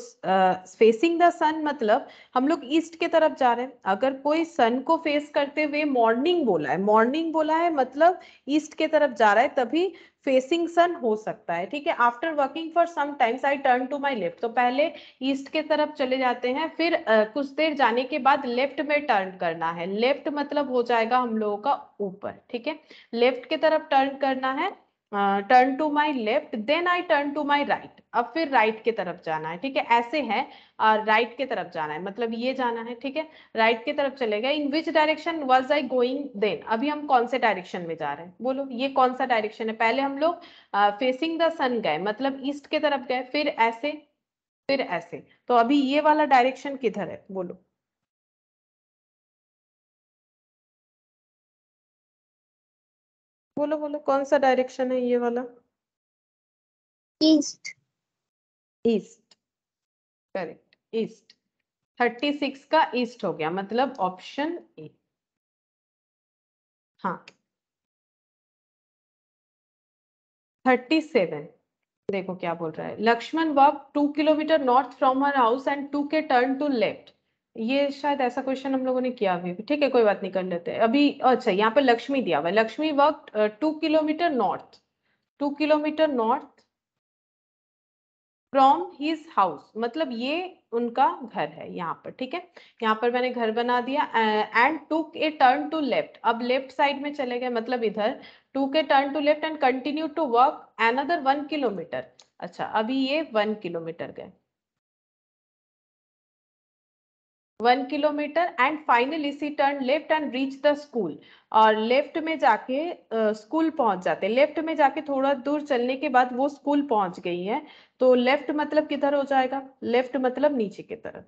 फेसिंग द सन मतलब हम लोग ईस्ट के तरफ जा रहे हैं अगर कोई सन को फेस करते हुए मॉर्निंग बोला है मॉर्निंग बोला है मतलब ईस्ट के तरफ जा रहा है तभी फेसिंग सन हो सकता है ठीक है after working for some times I turn to my left तो पहले ईस्ट के तरफ चले जाते हैं फिर uh, कुछ देर जाने के बाद लेफ्ट में टर्न करना है लेफ्ट मतलब हो जाएगा हम लोगों का ऊपर ठीक है लेफ्ट के तरफ टर्न करना है turn to my left then I turn to my right अब फिर राइट right के तरफ जाना है ठीक है ऐसे है राइट uh, right के तरफ जाना है मतलब ये जाना है ठीक है राइट के तरफ चले गए in which direction was I going then अभी हम कौन से डायरेक्शन में जा रहे हैं बोलो ये कौन सा डायरेक्शन है पहले हम लोग फेसिंग द सन गए मतलब ईस्ट के तरफ गए फिर ऐसे फिर ऐसे तो अभी ये वाला डायरेक्शन किधर है बोलो बोलो बोलो कौन सा डायरेक्शन है ये वाला east east correct east thirty six का ईस्ट हो गया मतलब ऑप्शन ए हाँ थर्टी सेवन देखो क्या बोल रहा है Lakshman walk two kilometre north from her house and took turn to left ये शायद ऐसा क्वेश्चन हम लोगों ने किया अभी ठीक है कोई बात नहीं कर लेते अभी अच्छा यहाँ पर लक्ष्मी दिया हुआ Lakshmi work two kilometre north two kilometre north from his house मतलब ये उनका घर है यहाँ पर ठीक है यहाँ पर मैंने घर बना दिया and took a turn to left अब लेफ्ट साइड में चले गए मतलब इधर took turn to left and continue to work another one kilometre अच्छा अभी ये वन किलोमीटर गए one kilometre and finally she turn left and reach the school और लेफ्ट में जाके स्कूल uh, पहुंच जाते लेफ्ट में जाके थोड़ा दूर चलने के बाद वो स्कूल पहुंच गई है तो लेफ्ट मतलब किधर हो जाएगा लेफ्ट मतलब नीचे की तरफ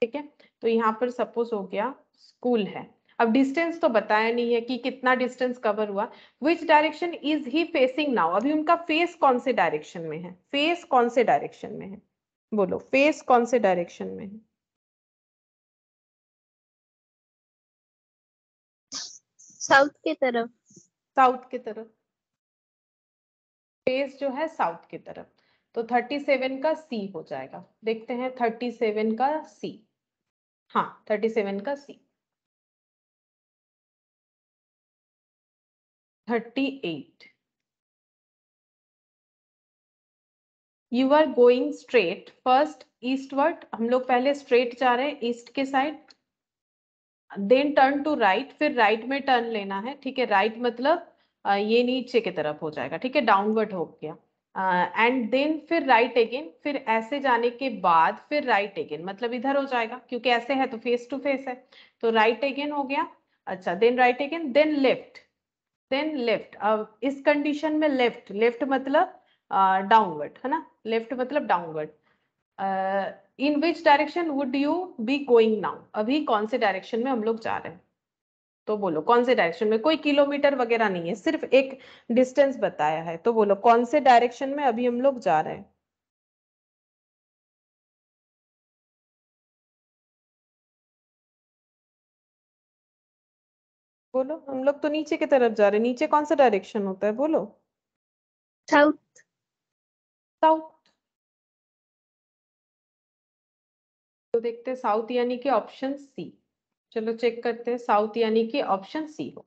ठीक है तो यहाँ पर सपोज हो गया स्कूल है अब डिस्टेंस तो बताया नहीं है कि कितना डिस्टेंस कवर हुआ which direction is he facing now अभी उनका फेस कौन से डायरेक्शन में है फेस कौन से डायरेक्शन में है बोलो फेस कौन से डायरेक्शन में है साउथ के तरफ साउथ की तरफ फेस जो है साउथ की तरफ तो थर्टी सेवन का सी हो जाएगा देखते हैं थर्टी सेवन का सी हाँ थर्टी सेवन का C thirty eight you are going straight first eastward हम लोग पहले स्ट्रेट जा रहे हैं ईस्ट के side then turn to right फिर राइट right में टर्न लेना है ठीक है राइट मतलब ये नीचे की तरफ हो जाएगा ठीक है डाउनवर्ड हो गया एंड देन फिर राइट right अगेन फिर ऐसे जाने के बाद फिर राइट right अगेन मतलब इधर हो जाएगा क्योंकि ऐसे है तो फेस टू फेस है तो राइट right अगेन हो गया अच्छा then right again then left then left अब इस कंडीशन में लेफ्ट लेफ्ट मतलब डाउनवर्ड है ना लेफ्ट मतलब downward in which direction would you be going now अभी कौन से डायरेक्शन में हम लोग जा रहे हैं तो बोलो कौन से डायरेक्शन में कोई किलोमीटर वगैरह नहीं है सिर्फ एक डिस्टेंस बताया है तो बोलो कौन से डायरेक्शन में अभी हम लोग जा रहे हैं बोलो हम लोग तो नीचे की तरफ जा रहे हैं नीचे कौन सा डायरेक्शन होता है बोलो साउथ साउथ तो देखते हैं साउथ यानी कि ऑप्शन सी चलो चेक करते हैं साउथ यानी कि ऑप्शन सी हो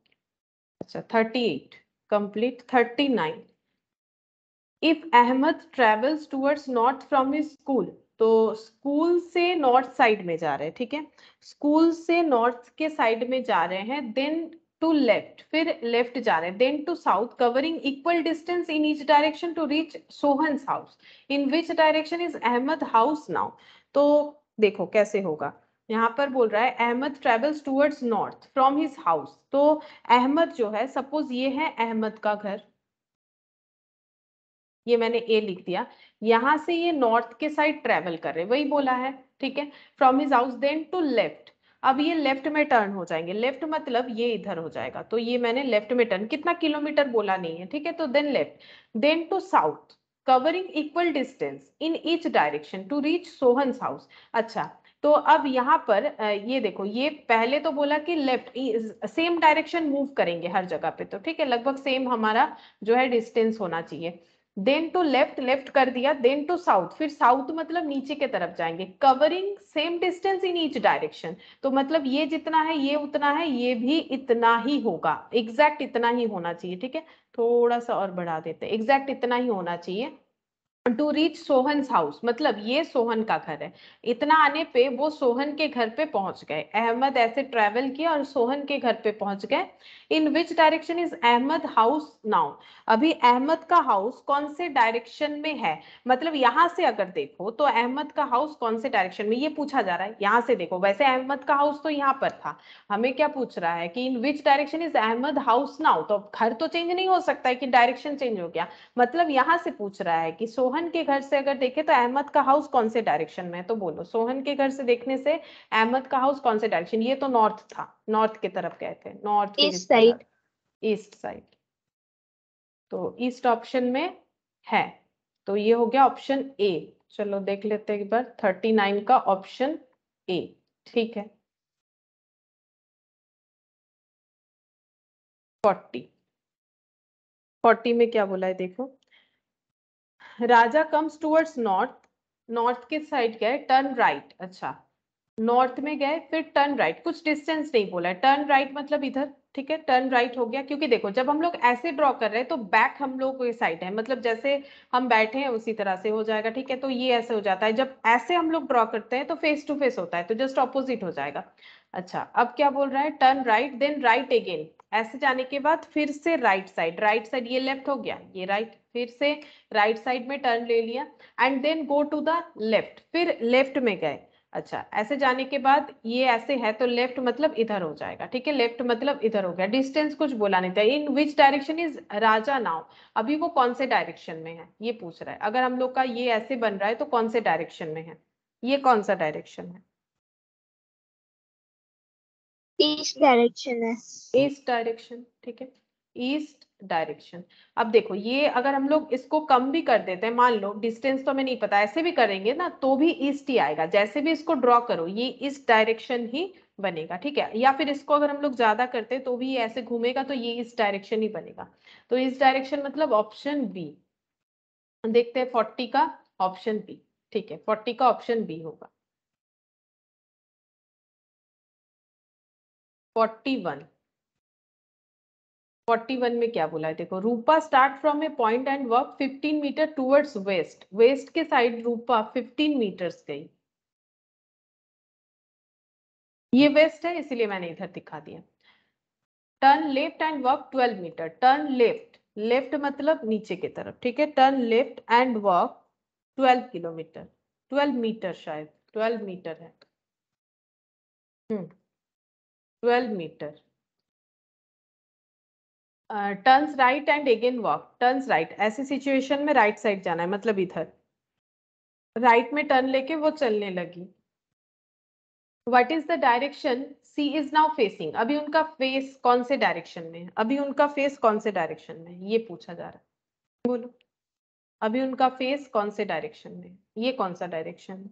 अच्छा thirty eight complete thirty nine if Ahmad travels towards north from his school तो स्कूल से नॉर्थ साइड में जा रहे हैं ठीक है स्कूल से नॉर्थ के साइड में जा रहे हैं देन टू लेफ्ट फिर लेफ्ट जा रहे हैं then to south covering equal distance in each direction to reach Sohan house in which direction is Ahmad house now तो देखो कैसे होगा यहाँ पर बोल रहा है Ahmad travels towards north from his house तो अहमद जो है सपोज ये है अहमद का घर ये मैंने ए लिख दिया यहां से ये नॉर्थ के साइड ट्रेवल कर रहे वही बोला है ठीक है from his house then to left अब ये लेफ्ट में टर्न हो जाएंगे लेफ्ट मतलब ये इधर हो जाएगा तो ये मैंने लेफ्ट में टर्न कितना किलोमीटर बोला नहीं है ठीक है तो then left then to south covering equal distance in each direction to reach Sohan's house अच्छा तो अब यहाँ पर ये देखो ये पहले तो बोला कि लेफ्ट सेम डायरेक्शन मूव करेंगे हर जगह पे तो ठीक है लगभग सेम हमारा जो है डिस्टेंस होना चाहिए देन टू लेफ्ट लेफ्ट कर दिया देन टू साउथ फिर साउथ मतलब नीचे के तरफ जाएंगे covering same distance in each direction तो मतलब ये जितना है ये उतना है ये भी इतना ही होगा एग्जैक्ट इतना ही होना चाहिए ठीक है थोड़ा सा और बढ़ा देते एग्जैक्ट इतना ही होना चाहिए टू रीच सोहन हाउस मतलब ये सोहन का घर है इतना आने पे वो सोहन के घर पे पहुंच गए अहमद ऐसे ट्रेवल किया और सोहन के घर पे पहुंच गए in which direction is Ahmad house now अभी अहमद का हाउस कौन से डायरेक्शन में है मतलब यहाँ से अगर देखो तो अहमद का हाउस कौन से डायरेक्शन में ये पूछा जा रहा है यहाँ से देखो वैसे अहमद का हाउस तो यहाँ पर था हमें क्या पूछ रहा है कि in which direction is Ahmad house now तो घर तो चेंज नहीं हो सकता है कि डायरेक्शन चेंज हो गया मतलब यहाँ से पूछ रहा है कि सोहन सोहन के घर से अगर देखें तो अहमद का हाउस कौन से डायरेक्शन में है तो बोलो सोहन के घर से देखने से अहमद का हाउस कौन से डायरेक्शन ये तो नॉर्थ था नॉर्थ की तरफ गए थे north east side east side तो ईस्ट ऑप्शन में है तो ये हो गया ऑप्शन ए चलो देख लेते हैं एक बार थर्टी नाइन का ऑप्शन ए ठीक है फोर्टी फोर्टी में क्या बोला है देखो Raja comes towards north north के साइड गए टर्न राइट अच्छा नॉर्थ में गए फिर टर्न राइट कुछ डिस्टेंस नहीं बोला है टर्न राइट मतलब इधर ठीक है टर्न राइट हो गया क्योंकि देखो जब हम लोग ऐसे ड्रॉ कर रहे हैं तो बैक हम लोग की साइड है मतलब जैसे हम बैठे हैं उसी तरह से हो जाएगा ठीक है तो ये ऐसे हो जाता है जब ऐसे हम लोग ड्रॉ करते हैं तो फेस टू फेस होता है तो जस्ट ऑपोजिट हो जाएगा अच्छा अब क्या बोल रहा है turn right then right again ऐसे जाने के बाद फिर से राइट साइड राइट साइड ये लेफ्ट हो गया ये राइट फिर से राइट right साइड में टर्न ले लिया and then go to the left फिर लेफ्ट में गए अच्छा ऐसे जाने के बाद ये ऐसे है तो लेफ्ट मतलब इधर हो जाएगा ठीक है लेफ्ट मतलब इधर हो गया डिस्टेंस कुछ बोला नहीं था in which direction is Raja now अभी वो कौन से डायरेक्शन में है ये पूछ रहा है अगर हम लोग का ये ऐसे बन रहा है तो कौन से डायरेक्शन में है ये कौन सा डायरेक्शन है ईस्ट डायरेक्शन है ईस्ट डायरेक्शन ठीक है ईस्ट डायरेक्शन अब देखो ये अगर हम लोग इसको कम भी कर देते हैं मान लो डिस्टेंस तो हमें नहीं पता ऐसे भी करेंगे ना तो भी ईस्ट ही आएगा जैसे भी इसको ड्रॉ करो ये इस डायरेक्शन ही बनेगा ठीक है या फिर इसको अगर हम लोग ज्यादा करते तो भी ऐसे घूमेगा तो ये इस डायरेक्शन ही बनेगा तो इस डायरेक्शन मतलब ऑप्शन बी देखते हैं फोर्टी का ऑप्शन बी ठीक है फोर्टी का ऑप्शन बी होगा फोर्टी वन फोर्टी वन में क्या बोला है देखो Rupa start from a point and walk fifteen metre towards west west के साइड रूपा फिफ्टीन मीटर्स गई ये वेस्ट है इसीलिए मैंने इधर दिखा दिया turn left and walk twelve metre turn left left मतलब नीचे की तरफ ठीक है turn left and walk twelve kilometre twelve metre शायद ट्वेल्व मीटर है twelve hmm, metre turns right and again walk turns right ऐसी सिचुएशन में राइट right साइड जाना है मतलब इधर राइट right में टर्न लेके वो चलने लगी what is the direction she is now facing अभी उनका फेस कौन से डायरेक्शन में है अभी उनका फेस कौन से डायरेक्शन में ये पूछा जा रहा है बोलो अभी उनका फेस कौन से डायरेक्शन में ये कौन सा डायरेक्शन है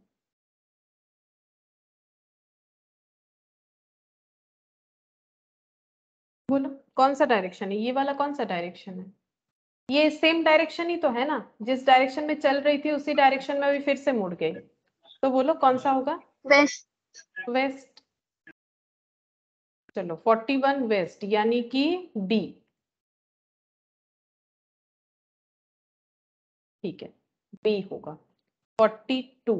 बोलो कौन सा डायरेक्शन है ये वाला कौन सा डायरेक्शन है ये सेम डायरेक्शन ही तो है ना जिस डायरेक्शन में चल रही थी उसी डायरेक्शन में भी फिर से मुड़ गई तो बोलो कौन सा होगा वेस्ट वेस्ट चलो 41 वेस्ट यानी कि डी ठीक है बी होगा 42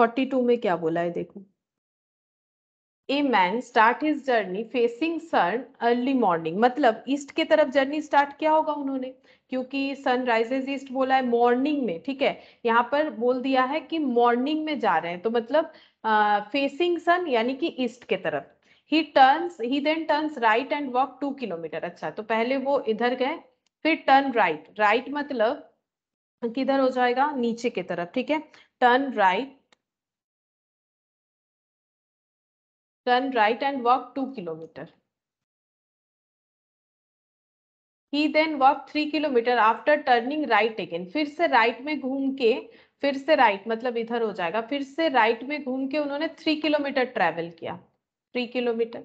42 में क्या बोला है देखो a man start his journey facing sun early morning मतलब ईस्ट के तरफ जर्नी स्टार्ट किया होगा उन्होंने क्योंकि सन राइजेज ईस्ट बोला है मॉर्निंग में ठीक है यहाँ पर बोल दिया है कि मॉर्निंग में जा रहे हैं तो मतलब फेसिंग सन यानी कि ईस्ट के तरफ he turns he then turns right and walk two kilometre अच्छा तो पहले वो इधर गए फिर टर्न राइट राइट मतलब किधर हो जाएगा नीचे के तरफ ठीक है turn right turn right and walk two kilometre he then walk three kilometre after turning right again फिर से राइट में घूम के फिर से राइट मतलब इधर हो जाएगा फिर से राइट में घूम के उन्होंने थ्री किलोमीटर ट्रेवल किया three kilometre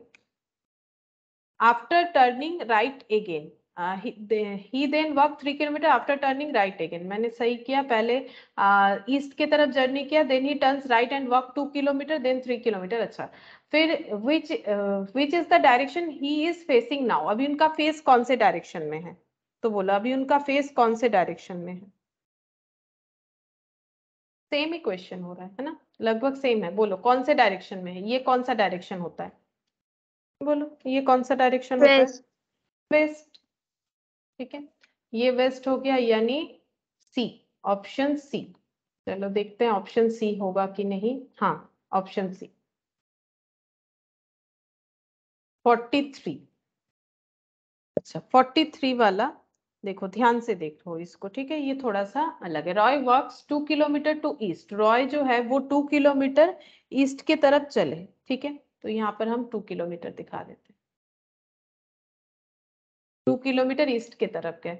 after turning right again he then walk three kilometre after turning right again मैंने सही किया पहले ईस्ट uh, के तरफ जर्नी किया then he turns right and walk two kilometre then three kilometre अच्छा फिर which which is the direction he is facing now अभी उनका फेस कौन से डायरेक्शन में है तो बोला अभी उनका फेस कौन से डायरेक्शन में है सेम ही क्वेश्चन हो रहा है है ना लगभग सेम है बोलो कौन से डायरेक्शन में है ये कौन सा डायरेक्शन होता है बोलो ये कौन सा डायरेक्शन होता है वेस्ट ठीक है ये वेस्ट हो गया यानी सी ऑप्शन सी चलो देखते हैं ऑप्शन सी होगा कि नहीं हाँ ऑप्शन सी 43 अच्छा 43 वाला देखो ध्यान से देखो इसको ठीक है ये थोड़ा सा अलग है Roy walks two kilometre to east Roy जो है वो टू किलोमीटर ईस्ट की तरफ चले ठीक है तो यहाँ पर हम टू किलोमीटर दिखा देते टू किलोमीटर ईस्ट की तरफ के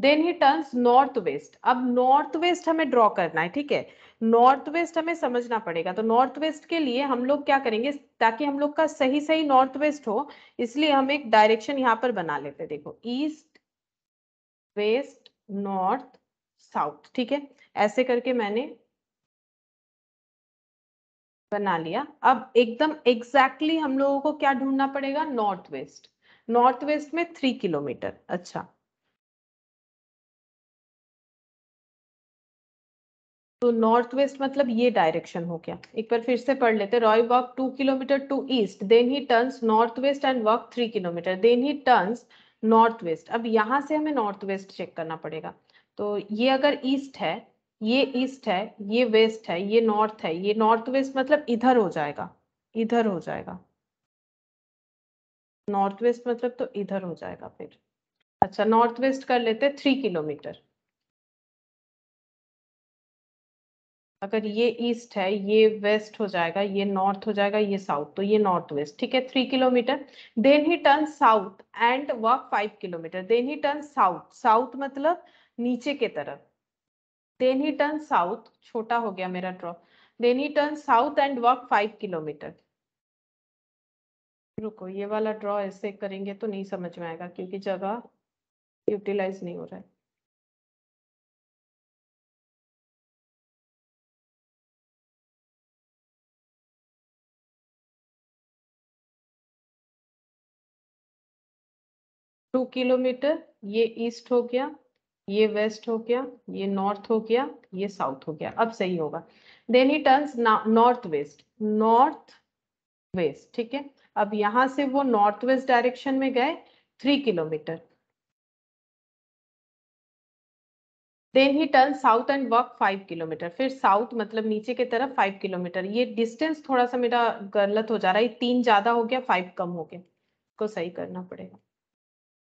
then he turns north west अब नॉर्थ वेस्ट हमें ड्रॉ करना है ठीक है नॉर्थ वेस्ट हमें समझना पड़ेगा तो नॉर्थ वेस्ट के लिए हम लोग क्या करेंगे ताकि हम लोग का सही सही नॉर्थ वेस्ट हो इसलिए हम एक डायरेक्शन यहाँ पर बना लेते हैं देखो ईस्ट वेस्ट नॉर्थ साउथ ठीक है ऐसे करके मैंने बना लिया अब एकदम एग्जैक्टली exactly हम लोगों को क्या ढूंढना पड़ेगा नॉर्थ वेस्ट नॉर्थ वेस्ट में थ्री किलोमीटर अच्छा तो नॉर्थ वेस्ट मतलब ये डायरेक्शन हो गया एक बार फिर से पढ़ लेते Roy walk two kilometre to east then he turns north west and walk three kilometre then he turns north west अब यहां से हमें नॉर्थ वेस्ट चेक करना पड़ेगा तो ये अगर ईस्ट है ये ईस्ट है ये वेस्ट है ये नॉर्थ है ये नॉर्थ वेस्ट मतलब इधर हो जाएगा इधर हो जाएगा नॉर्थ वेस्ट मतलब तो इधर हो जाएगा फिर अच्छा नॉर्थ वेस्ट कर लेते थ्री किलोमीटर अगर ये ईस्ट है ये वेस्ट हो जाएगा ये नॉर्थ हो जाएगा ये साउथ तो ये नॉर्थ वेस्ट ठीक है three kilometre then he turn south and walk five kilometre then he turn south south मतलब नीचे के तरफ देन ही टर्न साउथ छोटा हो गया मेरा draw then he turn south and walk five kilometre रुको ये वाला ड्रॉ ऐसे करेंगे तो नहीं समझ में आएगा क्योंकि जगह यूटिलाइज नहीं हो रहा है टू किलोमीटर ये ईस्ट हो गया ये वेस्ट हो गया ये नॉर्थ हो गया ये साउथ हो गया अब सही होगा then he turns north west north west ठीक है अब यहां से वो नॉर्थ वेस्ट डायरेक्शन में गए three kilometre then he turn south and walk five kilometre फिर साउथ मतलब नीचे की तरफ फाइव किलोमीटर ये डिस्टेंस थोड़ा सा मेरा गलत हो जा रहा है तीन ज्यादा हो गया फाइव कम हो गया इसको सही करना पड़ेगा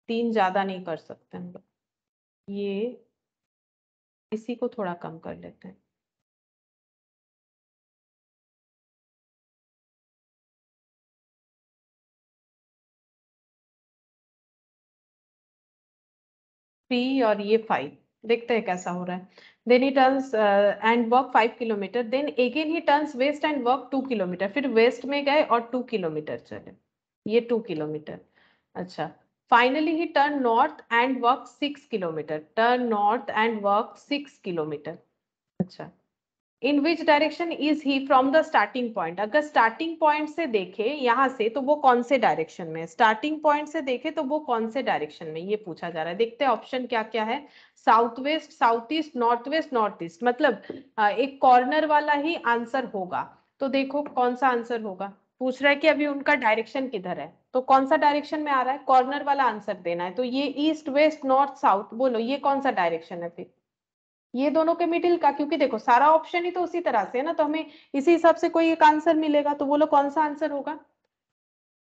तीन ज्यादा नहीं कर सकते हम लोग ये इसी को थोड़ा कम कर लेते हैं थ्री और ये फाइव देखते हैं कैसा हो रहा है then he turns and walk five kilometre then again he turns west and work two kilometre फिर वेस्ट में गए और टू किलोमीटर चले ये टू किलोमीटर अच्छा finally he turn north and walk six kilometre turn north and walk six kilometre अच्छा in which direction is he from the starting point अगर स्टार्टिंग पॉइंट से देखे यहाँ से तो वो कौन से डायरेक्शन में स्टार्टिंग पॉइंट से देखे तो वो कौन से डायरेक्शन में ये पूछा जा रहा है देखते हैं ऑप्शन क्या क्या है south west south east north west north east मतलब एक कॉर्नर वाला ही आंसर होगा तो देखो कौन सा आंसर होगा पूछ रहा है कि अभी उनका डायरेक्शन किधर है तो कौन सा डायरेक्शन में आ रहा है कॉर्नर वाला आंसर देना है तो ये ईस्ट वेस्ट नॉर्थ साउथ बोलो ये कौन सा डायरेक्शन है फिर ये दोनों के मिडिल का क्योंकि देखो सारा ऑप्शन ही तो उसी तरह से है ना तो हमें इसी हिसाब से कोई एक आंसर मिलेगा तो बोलो कौन सा आंसर होगा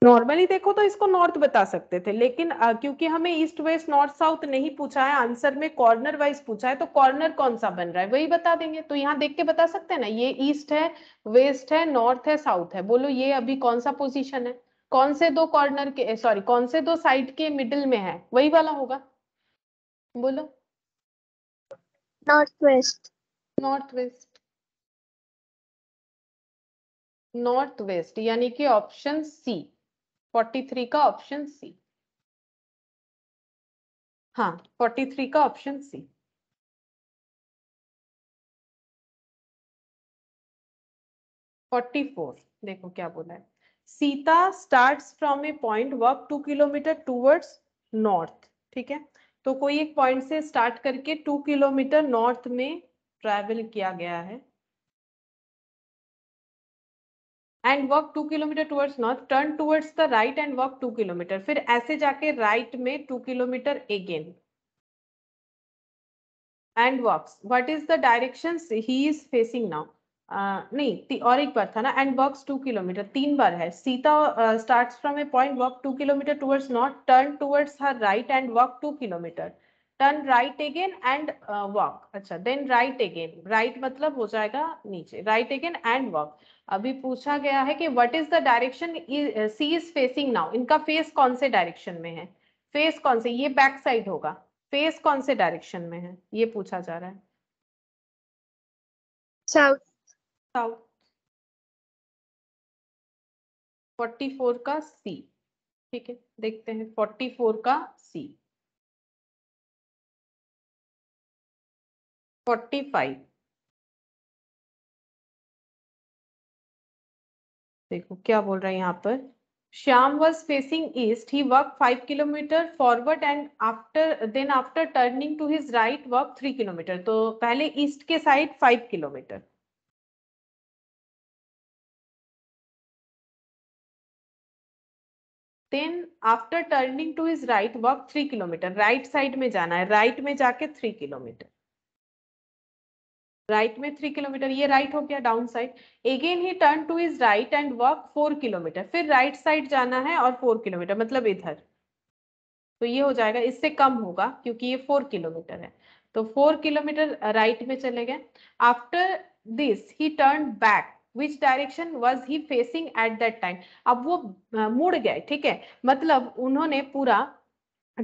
नॉर्मली देखो तो इसको नॉर्थ बता सकते थे लेकिन आ, क्योंकि हमें ईस्ट वेस्ट नॉर्थ साउथ नहीं पूछा है आंसर में कॉर्नर वाइज पूछा है तो कॉर्नर कौन सा बन रहा है वही बता देंगे तो यहाँ देख के बता सकते हैं ना ये ईस्ट है वेस्ट है नॉर्थ है साउथ है बोलो ये अभी कौन सा पोजिशन है कौन से दो कॉर्नर के सॉरी कौन से दो साइड के मिडिल में है वही वाला होगा बोलो Northwest. Northwest. नॉर्थ वेस्ट यानी कि ऑप्शन सी 43 का ऑप्शन सी हाँ 43 का ऑप्शन सी फोर्टी फोर देखो क्या बोला है Sita starts from a point walk two kilometre towards north ठीक है तो कोई एक पॉइंट से स्टार्ट करके टू किलोमीटर नॉर्थ में ट्रैवल किया गया है and walk two kilometre towards north turn towards the right and walk two kilometre फिर ऐसे जाके राइट right में two kilometre again and walks what is the direction he is facing now आ, नहीं और एक बार था ना एंड वर्क टू किलोमीटर तीन बार है Sita start from a point walk two kilometre towards north turn towards her right and work two kilometre turn right again and walk अच्छा देन राइट अगेन राइट मतलब हो जाएगा नीचे राइट अगेन एंड वॉक अभी पूछा गया है कि what is the direction she is facing now इनका फेस कौन से डायरेक्शन में है फेस कौन से ये बैक साइड होगा फेस कौन से डायरेक्शन में है ये पूछा जा रहा है साउथ साउथ फोर्टी फोर का सी ठीक है देखते हैं फोर्टी फोर का सी फोर्टी फाइव देखो क्या बोल रहा है यहाँ पर Shyam was facing east he walk five kilometre forward and after then after turning to his right walk three kilometre तो पहले ईस्ट के side five kilometre then after turning to his right walk three kilometre right side में जाना है राइट में जाके थ्री किलोमीटर राइट में थ्री किलोमीटर ये राइट हो गया down side again he turn to his right and walk four kilometre फिर राइट right साइड जाना है और फोर किलोमीटर मतलब इधर तो ये हो जाएगा इससे कम होगा क्योंकि ये फोर किलोमीटर है तो फोर किलोमीटर राइट में चले गए after this he turn back which direction was he facing at that time अब वो मुड़ गए ठीक है मतलब उन्होंने पूरा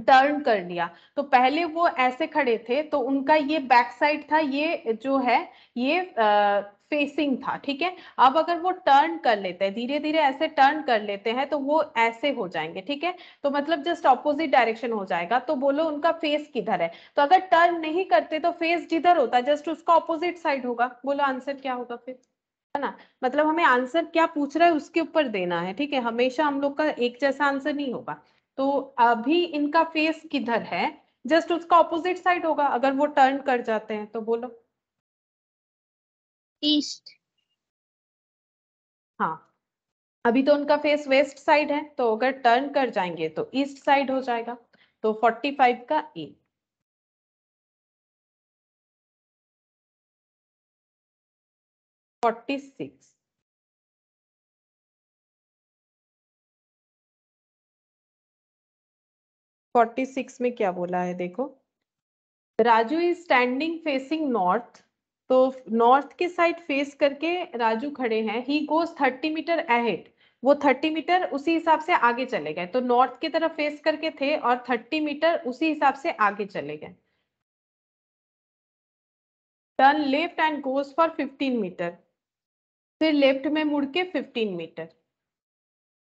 टर्न कर लिया तो पहले वो ऐसे खड़े थे तो उनका ये बैक साइड था ये जो है ये आ, फेसिंग था ठीक है अब अगर वो टर्न कर लेते हैं धीरे धीरे ऐसे टर्न कर लेते हैं तो वो ऐसे हो जाएंगे ठीक है तो मतलब जस्ट ऑपोजिट डायरेक्शन हो जाएगा तो बोलो उनका फेस किधर है तो अगर टर्न नहीं करते तो फेस जिधर होता है जस्ट उसका ऑपोजिट साइड होगा बोलो आंसर क्या होगा फिर है ना मतलब हमें आंसर क्या पूछ रहा है उसके ऊपर देना है ठीक है हमेशा हम लोग का एक जैसा आंसर नहीं होगा तो अभी इनका फेस किधर है जस्ट उसका ऑपोजिट साइड होगा अगर वो टर्न कर जाते हैं तो बोलो ईस्ट हाँ अभी तो उनका फेस वेस्ट साइड है तो अगर टर्न कर जाएंगे तो ईस्ट साइड हो जाएगा तो 45 का ए 46. फोर्टी सिक्स में क्या बोला है देखो Raju is standing facing north तो नॉर्थ के साइड फेस करके राजू खड़े हैं he goes thirty metre ahead वो थर्टी मीटर उसी हिसाब से आगे चले गए तो नॉर्थ की तरफ फेस करके थे और थर्टी मीटर उसी हिसाब से आगे चले गए turn left and goes for fifteen metre फिर लेफ्ट में मुड़ के फिफ्टीन मीटर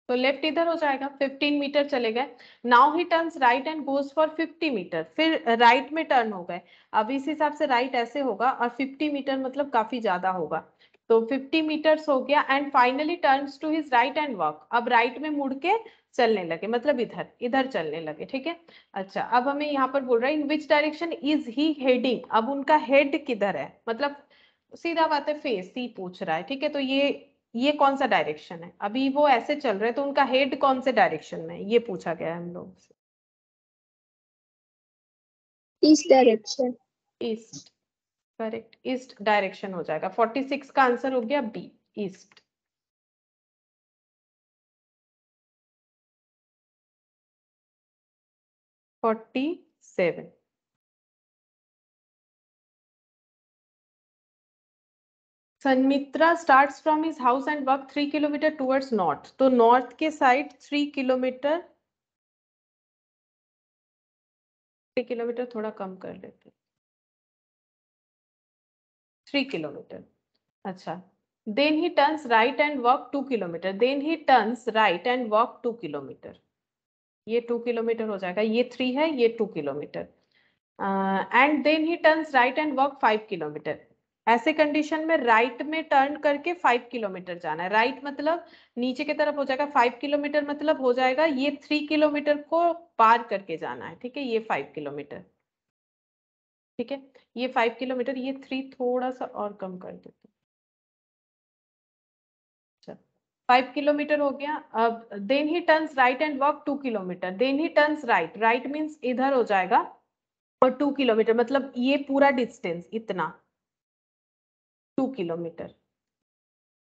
तो लेफ्ट इधर हो जाएगा 15 मीटर चले गए now he turns right and goes for 50 metre फिर राइट right में टर्न हो गए अब इस हिसाब से राइट right ऐसे होगा और 50 मीटर मतलब काफी ज्यादा होगा तो 50 मीटर्स हो गया and finally turns to his right and walk अब राइट right में मुड़ के चलने लगे मतलब इधर इधर चलने लगे ठीक है अच्छा अब हमें यहाँ पर बोल रहा है in which direction is he heading अब उनका हेड किधर है मतलब सीधा बात है फेस सी पूछ रहा है ठीक है तो ये ये कौन सा डायरेक्शन है अभी वो ऐसे चल रहे तो उनका हेड कौन से डायरेक्शन में ये पूछा गया है हम लोग से east direction east correct east direction हो जाएगा 46 का आंसर हो गया B east forty seven Sanmitra start from his house and walk three kilometre towards north तो नॉर्थ के side three kilometre three kilometre थोड़ा कम कर लेते थ्री किलोमीटर अच्छा then he turns right and walk two kilometre then he turns right and walk two kilometre ये टू किलोमीटर हो जाएगा ये थ्री है ये two kilometre and then he turns right and walk five kilometre ऐसे कंडीशन में राइट में टर्न करके फाइव किलोमीटर जाना है राइट मतलब नीचे की तरफ हो जाएगा फाइव किलोमीटर मतलब हो जाएगा ये थ्री किलोमीटर को पार करके जाना है ठीक है ये फाइव किलोमीटर ठीक है ये फाइव किलोमीटर ये थ्री थोड़ा सा और कम कर देते फाइव किलोमीटर हो गया अब then he turns right and walk two kilometre then he turns right right means इधर हो जाएगा और टू किलोमीटर मतलब ये पूरा डिस्टेंस इतना 2 किलोमीटर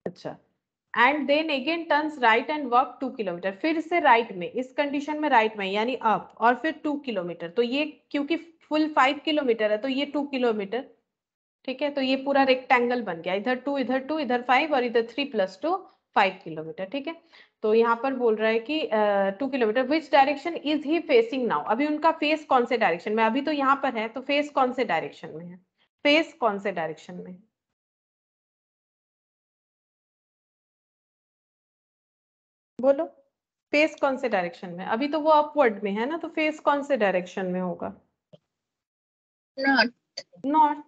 अच्छा and then again turns right and walk two kilometre फिर से राइट right में इस कंडीशन में राइट right में यानी अप और फिर टू किलोमीटर तो ये क्योंकि फुल फाइव किलोमीटर है तो ये टू किलोमीटर ठीक है तो ये पूरा रेक्टेंगल बन गया इधर टू इधर टू इधर फाइव और इधर three plus two five kilometre ठीक है तो यहाँ पर बोल रहा है कि two kilometre which direction is he facing now अभी उनका फेस कौन से डायरेक्शन में अभी तो यहाँ पर है तो फेस कौन से डायरेक्शन में है फेस कौन से डायरेक्शन में है बोलो फेस कौन से डायरेक्शन में अभी तो वो अपवर्ड में है ना तो फेस कौन से डायरेक्शन में होगा नॉर्थ नॉर्थ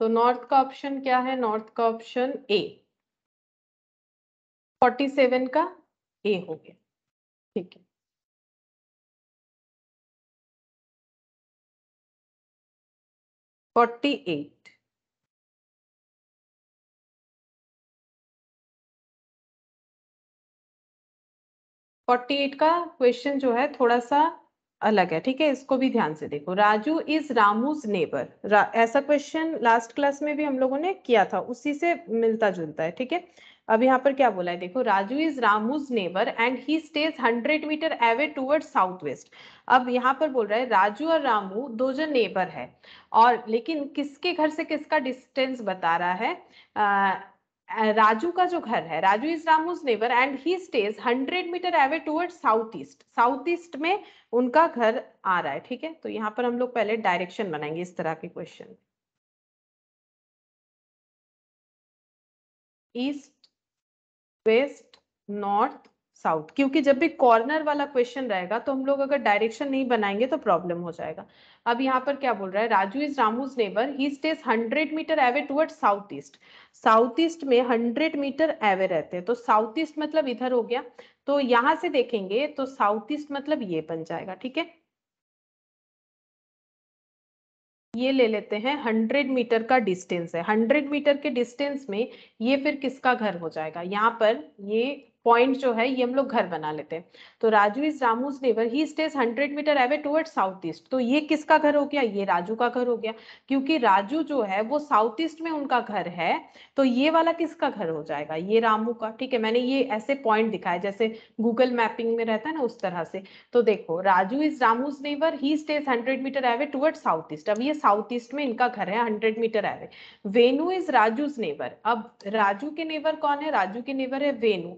तो नॉर्थ का ऑप्शन क्या है नॉर्थ का ऑप्शन ए 47 का ए हो गया ठीक है फोर्टी एट फोर्टी एट का क्वेश्चन जो है थोड़ा सा अलग है ठीक है इसको भी ध्यान से देखो राजू इज रामूज नेबर रा, ऐसा क्वेश्चन लास्ट क्लास में भी हम लोगों ने किया था उसी से मिलता जुलता है ठीक है अब यहाँ पर क्या बोला है देखो Raju is Ramu's neighbour and he stays hundred metre away toward south west अब यहाँ पर बोल रहा है राजू और रामू दो जन नेबर है और लेकिन किसके घर से किसका डिस्टेंस बता रहा है राजू का जो घर है Raju is Ramu's neighbour and he stays hundred metre away toward south east south east में उनका घर आ रहा है ठीक है तो यहाँ पर हम लोग पहले डायरेक्शन बनाएंगे इस तरह के question east west north south क्योंकि जब भी कॉर्नर वाला क्वेश्चन रहेगा तो हम लोग अगर डायरेक्शन नहीं बनाएंगे तो प्रॉब्लम हो जाएगा अब यहाँ पर क्या बोल रहा है Raju is Ramu's neighbour he stays hundred metre away toward south east south east में हंड्रेड मीटर एवे रहते हैं तो साउथ ईस्ट मतलब इधर हो गया तो यहां से देखेंगे तो साउथ ईस्ट मतलब ये बन जाएगा ठीक है ये ले लेते हैं हंड्रेड मीटर का डिस्टेंस है हंड्रेड मीटर के डिस्टेंस में ये फिर किसका घर हो जाएगा यहाँ पर ये पॉइंट जो है ये हम लोग घर बना लेते हैं तो Raju is Ramu's neighbour he stays hundred metre away toward south east तो ये किसका घर हो गया ये राजू का घर हो गया क्योंकि राजू जो है वो साउथ ईस्ट में उनका घर है तो ये वाला किसका घर हो जाएगा ये रामू का ठीक है मैंने ये ऐसे पॉइंट दिखाया जैसे गूगल मैपिंग में रहता है ना उस तरह से तो देखो Raju is Ramu's neighbour he stays hundred metre away toward south east अब ये साउथ ईस्ट में इनका घर है hundred metre away Venu is Raju's neighbour अब राजू के नेबर कौन है राजू के नेबर है Venu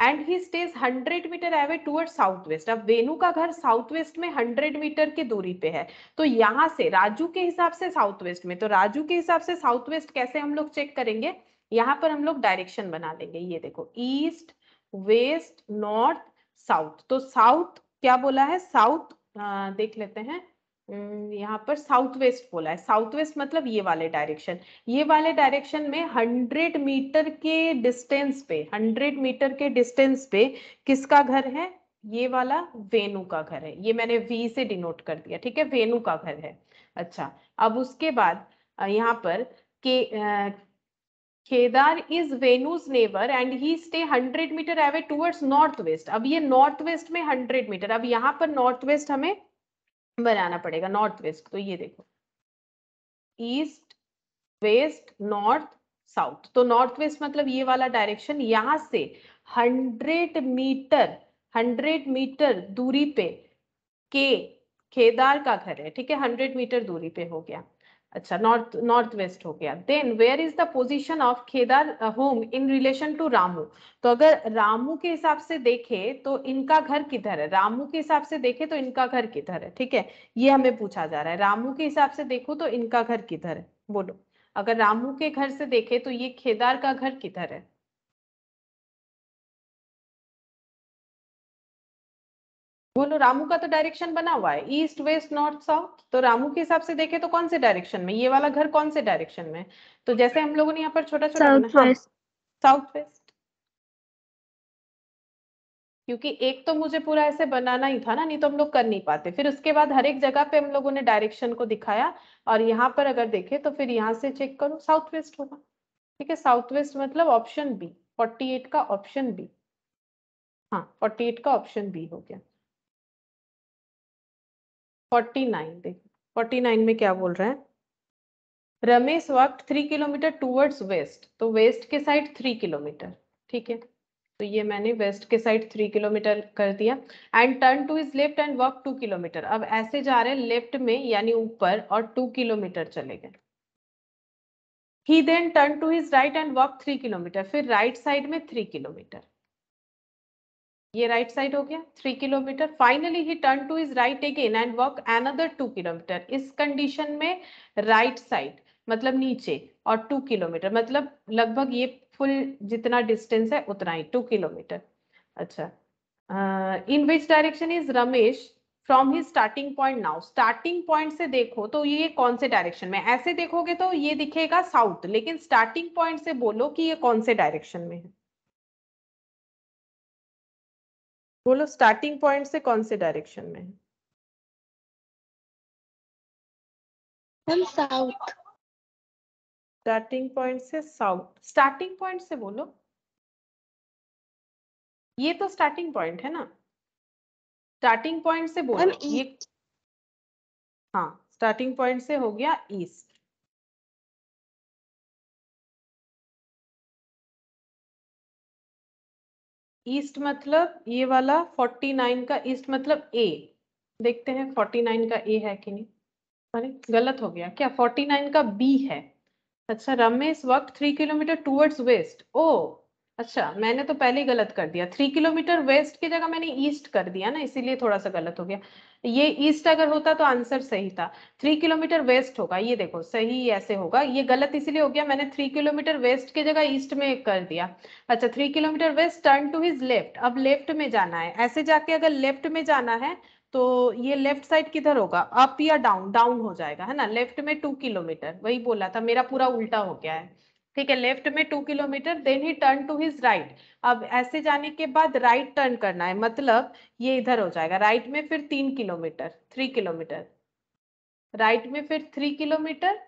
and he stays hundred metre away toward south west अब वेणु का घर साउथ वेस्ट में हंड्रेड मीटर की दूरी पे है तो यहाँ से राजू के हिसाब से साउथ वेस्ट में तो राजू के हिसाब से साउथ वेस्ट कैसे हम लोग चेक करेंगे यहाँ पर हम लोग डायरेक्शन बना लेंगे ये देखो ईस्ट वेस्ट नॉर्थ साउथ तो साउथ क्या बोला है साउथ देख लेते हैं हम्म, यहाँ पर साउथ वेस्ट बोला है साउथ वेस्ट मतलब ये वाले डायरेक्शन ये वाले डायरेक्शन में 100 मीटर के डिस्टेंस पे 100 मीटर के डिस्टेंस पे किसका घर है ये वाला वेनु का घर है ये मैंने वी से डिनोट कर दिया ठीक है वेनु का घर है अच्छा अब उसके बाद यहाँ पर के Kedar is Venu's neighbour and he stay 100 metre away towards north west अब ये नॉर्थ वेस्ट में 100 मीटर अब यहाँ पर नॉर्थ वेस्ट हमें बनाना पड़ेगा नॉर्थ वेस्ट तो ये देखो ईस्ट वेस्ट नॉर्थ साउथ तो नॉर्थ वेस्ट मतलब ये वाला डायरेक्शन यहां से हंड्रेड मीटर हंड्रेड मीटर दूरी पे के खेदार का घर है ठीक है हंड्रेड मीटर दूरी पे हो गया अच्छा नॉर्थ नॉर्थ वेस्ट हो गया then where is the position of Kedar home in relation to Ramu तो अगर रामू के हिसाब से देखे तो इनका घर किधर है रामू के हिसाब से देखे तो इनका घर किधर है ठीक है ये हमें पूछा जा रहा है रामू के हिसाब से देखो तो इनका घर किधर है बोलो अगर रामू के घर से देखे तो ये खेदार का घर किधर है बोलो रामू का तो डायरेक्शन बना हुआ है ईस्ट वेस्ट नॉर्थ साउथ तो रामू के हिसाब से देखे तो कौन से डायरेक्शन में ये वाला घर कौन से डायरेक्शन में तो जैसे हम लोगों ने यहाँ पर छोटा छोटा साउथ वेस्ट क्योंकि एक तो मुझे पूरा ऐसे बनाना ही था ना नहीं तो हम लोग कर नहीं पाते फिर उसके बाद हर एक जगह पे हम लोगों ने डायरेक्शन को दिखाया और यहाँ पर अगर देखे तो फिर यहाँ से चेक करो साउथ वेस्ट होगा ठीक है साउथ वेस्ट मतलब ऑप्शन बी 48 का ऑप्शन बी हाँ 48 का ऑप्शन बी हो गया फोर्टी नाइन देखिए फोर्टी नाइन में क्या बोल रहे हैं Ramesh walked three kilometer towards west तो वेस्ट के साइड थ्री किलोमीटर ठीक है तो ये मैंने वेस्ट के साइड थ्री किलोमीटर कर दिया and turn to his left and walk two kilometer अब ऐसे जा रहे हैं लेफ्ट में यानी ऊपर और टू किलोमीटर चले गए he then turn to his right and walk three kilometer फिर राइट साइड में थ्री किलोमीटर ये राइट right साइड हो गया three kilometer finally he turn to his right again and work another two kilometer इस कंडीशन में राइट right साइड मतलब नीचे और टू किलोमीटर मतलब लगभग ये फुल जितना डिस्टेंस है उतना ही टू किलोमीटर अच्छा in which direction is Ramesh from the starting point now starting point से देखो तो ये कौन से डायरेक्शन में ऐसे देखोगे तो ये दिखेगा साउथ लेकिन स्टार्टिंग पॉइंट से बोलो कि ये कौन से डायरेक्शन में है बोलो स्टार्टिंग पॉइंट से कौन से डायरेक्शन में है साउथ स्टार्टिंग पॉइंट से साउथ स्टार्टिंग पॉइंट से बोलो ये तो स्टार्टिंग पॉइंट है ना स्टार्टिंग पॉइंट से बोलो ये हाँ स्टार्टिंग पॉइंट से हो गया ईस्ट ईस्ट मतलब ये वाला 49 का ईस्ट मतलब ए देखते हैं 49 का ए है कि नहीं अरे गलत हो गया क्या 49 का बी है अच्छा Ramesh walked three kilometer towards west ओ अच्छा मैंने तो पहले ही गलत कर दिया थ्री किलोमीटर वेस्ट की जगह मैंने ईस्ट कर दिया ना इसीलिए थोड़ा सा गलत हो गया ये ईस्ट अगर होता तो आंसर सही था थ्री किलोमीटर वेस्ट होगा ये देखो सही ऐसे होगा ये गलत इसलिए हो गया मैंने थ्री किलोमीटर वेस्ट की जगह ईस्ट में कर दिया अच्छा three kilometer west turn to his left अब लेफ्ट में जाना है ऐसे जाके अगर लेफ्ट में जाना है तो ये लेफ्ट साइड किधर होगा अप या डाउन डाउन हो जाएगा है ना लेफ्ट में टू किलोमीटर वही बोला था मेरा पूरा उल्टा हो गया है ठीक है लेफ्ट में two kilometre then he turn to his right अब ऐसे जाने के बाद राइट right टर्न करना है मतलब ये इधर हो जाएगा राइट right में फिर तीन kilometer three kilometre right right में फिर थ्री किलोमीटर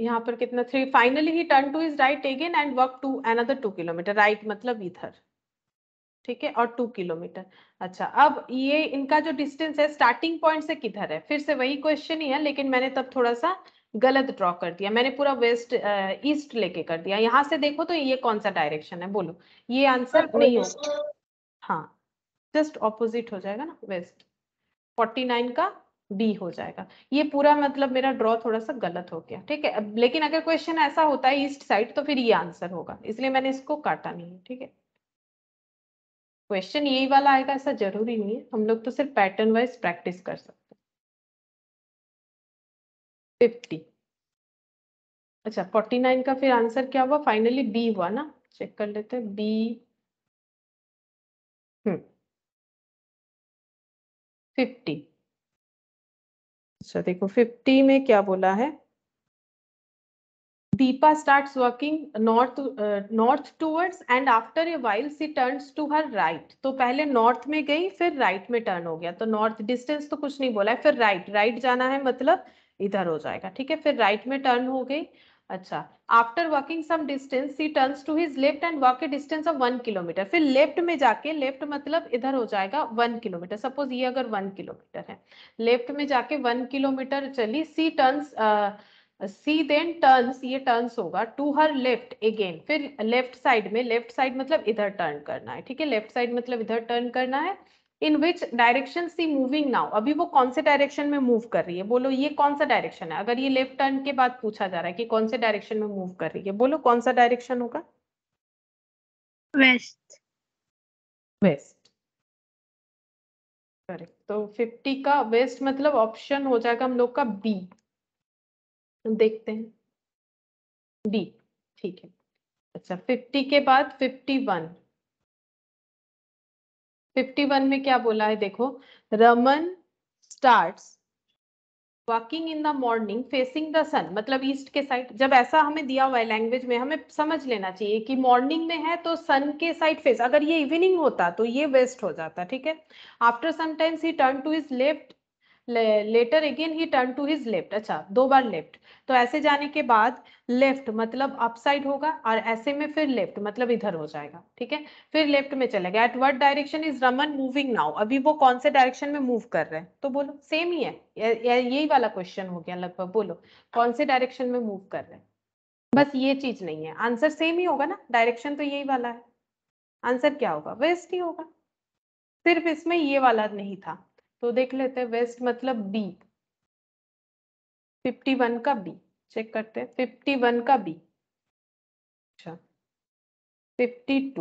यहाँ पर कितना three finally he turn to his right again and work to another two kilometer right मतलब इधर ठीक है और टू किलोमीटर अच्छा अब ये इनका जो डिस्टेंस है स्टार्टिंग पॉइंट से किधर है फिर से वही क्वेश्चन ही है लेकिन मैंने तब थोड़ा सा गलत ड्रॉ कर दिया मैंने पूरा वेस्ट ईस्ट लेके कर दिया यहाँ से देखो तो ये कौन सा डायरेक्शन है बोलो ये आंसर नहीं होगा हाँ जस्ट ऑपोजिट हो जाएगा ना वेस्ट 49 का डी हो जाएगा ये पूरा मतलब मेरा ड्रॉ थोड़ा सा गलत हो गया ठीक है लेकिन अगर क्वेश्चन ऐसा होता है ईस्ट साइड तो फिर ये आंसर होगा इसलिए मैंने इसको काटा नहीं ठीक है क्वेश्चन यही वाला आएगा ऐसा जरूरी नहीं है हम लोग तो सिर्फ पैटर्न वाइज प्रैक्टिस कर सकते फिफ्टी अच्छा फोर्टी नाइन का फिर आंसर क्या हुआ फाइनली बी हुआ ना चेक कर लेते हैं बी हम्म। फिफ्टी अच्छा देखो फिफ्टी में क्या बोला है Deepa start working north north towards and after a while she turns to her right तो पहले नॉर्थ में गई फिर राइट right में टर्न हो गया तो नॉर्थ डिस्टेंस तो कुछ नहीं बोला है फिर राइट right, राइट right जाना है मतलब इधर हो जाएगा ठीक है फिर राइट में टर्न हो गई अच्छा after walking some distance he turns to his left and walk a distance of one kilometer फिर लेफ्ट में जाके लेफ्ट मतलब इधर हो जाएगा वन किलोमीटर सपोज ये अगर वन किलोमीटर है लेफ्ट में जाके वन किलोमीटर चली she turns she then turns ये टर्न्स होगा टू हर लेफ्ट अगेन फिर लेफ्ट साइड में लेफ्ट साइड मतलब इधर टर्न करना है ठीक है लेफ्ट साइड मतलब इधर टर्न करना है in which direction she moving now अभी वो कौन से डायरेक्शन में मूव कर रही है बोलो ये कौन सा डायरेक्शन है अगर ये लेफ्ट टर्न के बाद पूछा जा रहा है कि कौन से डायरेक्शन में मूव कर रही है बोलो कौन सा डायरेक्शन होगा वेस्ट वेस्ट करेक्ट तो फिफ्टी का वेस्ट मतलब ऑप्शन हो जाएगा हम लोग का बी देखते हैं डी ठीक है अच्छा फिफ्टी के बाद फिफ्टी वन फिफ्टी वन में क्या बोला है देखो Raman starts walking in the morning facing the sun मतलब ईस्ट के साइड जब ऐसा हमें दिया हुआ है लैंग्वेज में हमें समझ लेना चाहिए कि मॉर्निंग में है तो सन के साइड फेस अगर ये इवनिंग होता तो ये वेस्ट हो जाता ठीक है after sometimes he turn to his left later again he turn to his left अच्छा दो बार लेफ्ट तो ऐसे जाने के बाद लेफ्ट मतलब अप साइड होगा और ऐसे में फिर लेफ्ट मतलब इधर हो जाएगा ठीक है फिर लेफ्ट में चले गया at what direction is Raman moving now अभी वो कौन से डायरेक्शन में मूव कर रहे हैं तो बोलो सेम ही है यही वाला क्वेश्चन हो गया लगभग बोलो कौन से डायरेक्शन में मूव कर रहे हैं बस ये चीज नहीं है आंसर सेम ही होगा ना डायरेक्शन तो यही वाला है आंसर क्या होगा वेस्ट ही होगा सिर्फ इसमें ये वाला नहीं था तो देख लेते हैं वेस्ट मतलब बी 51 का बी चेक करते हैं 51 का बी अच्छा 52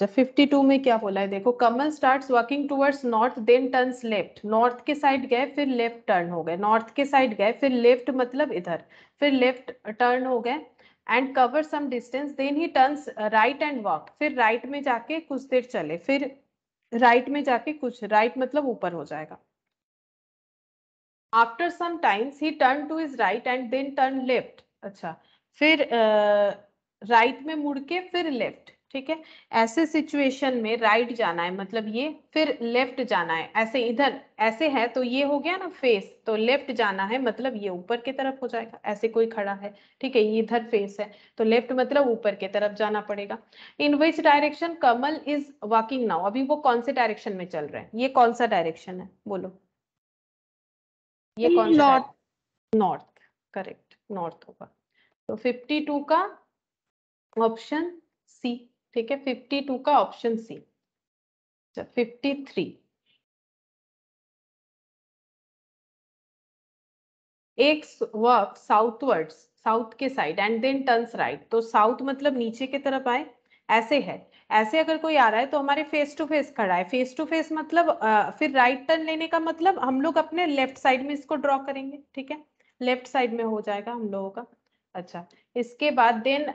अच्छा 52 में क्या बोला है देखो Kamal starts working towards north then turns left north के साइड गए फिर लेफ्ट टर्न हो गए नॉर्थ के साइड गए फिर लेफ्ट मतलब इधर फिर लेफ्ट टर्न हो गए and cover some distance then he turns right and walk फिर राइट right में जाके कुछ देर चले फिर राइट right में जाके कुछ राइट right मतलब ऊपर हो जाएगा after some times he turn to his right and then turn left अच्छा फिर राइट uh, right में मुड़ के फिर लेफ्ट ठीक है ऐसे सिचुएशन में राइट right जाना है मतलब ये फिर लेफ्ट जाना है ऐसे इधर ऐसे है तो ये हो गया ना फेस तो लेफ्ट जाना है मतलब ये ऊपर की तरफ हो जाएगा ऐसे कोई खड़ा है ठीक है ये इधर फेस है तो लेफ्ट मतलब ऊपर की तरफ जाना पड़ेगा in which direction Kamal is walking now अभी वो कौन से डायरेक्शन में चल रहे हैं ये कौन सा डायरेक्शन है बोलो ये कौन सा नॉर्थ करेक्ट नॉर्थ होगा तो टू का ऑप्शन सी ठीक है फिफ्टी टू का ऑप्शन सी फिफ्टी थ्री एक वर्क साउथवर्ड्स साउथ के side and then turns right तो साउथ मतलब नीचे की तरफ आए ऐसे है ऐसे अगर कोई आ रहा है तो हमारे फेस टू फेस खड़ा है फेस टू फेस मतलब आ, फिर राइट टर्न लेने का मतलब हम लोग अपने लेफ्ट साइड में इसको ड्रॉ करेंगे ठीक है लेफ्ट साइड में हो जाएगा हम लोगों का अच्छा इसके बाद then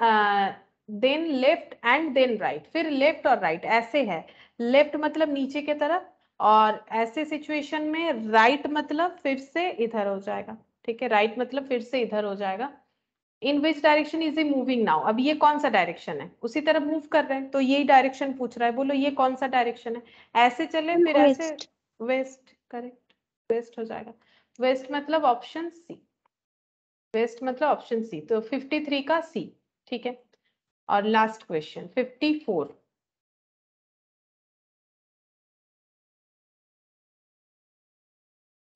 then left and then right फिर लेफ्ट और राइट right, ऐसे है लेफ्ट मतलब नीचे के तरफ और ऐसे सिचुएशन में राइट right मतलब फिर से इधर हो जाएगा ठीक है राइट मतलब फिर से इधर हो जाएगा in which direction is A moving now अब ये कौन सा डायरेक्शन है उसी तरफ मूव कर रहे हैं तो यही डायरेक्शन पूछ रहा है बोलो ये कौन सा डायरेक्शन है ऐसे चले फिर ऐसे वेस्ट करेक्ट वेस्ट हो जाएगा वेस्ट मतलब ऑप्शन सी वेस्ट मतलब ऑप्शन सी तो 53 का सी ठीक है और लास्ट क्वेश्चन 54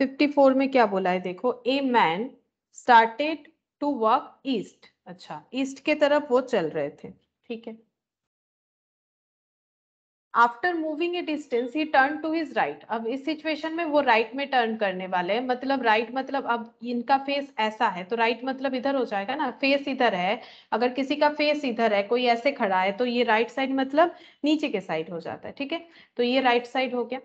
54 में क्या बोला है देखो a man started to work east अच्छा ईस्ट के तरफ वो चल रहे थे ठीक है after moving a distance he turn to his right अब इस सिचुएशन में वो राइट right में टर्न करने वाले हैं मतलब राइट right मतलब अब इनका फेस ऐसा है तो राइट right मतलब इधर हो जाएगा ना फेस इधर है अगर किसी का फेस इधर है कोई ऐसे खड़ा है तो ये राइट साइड मतलब नीचे के साइड हो जाता है ठीक है तो ये राइट साइड हो गया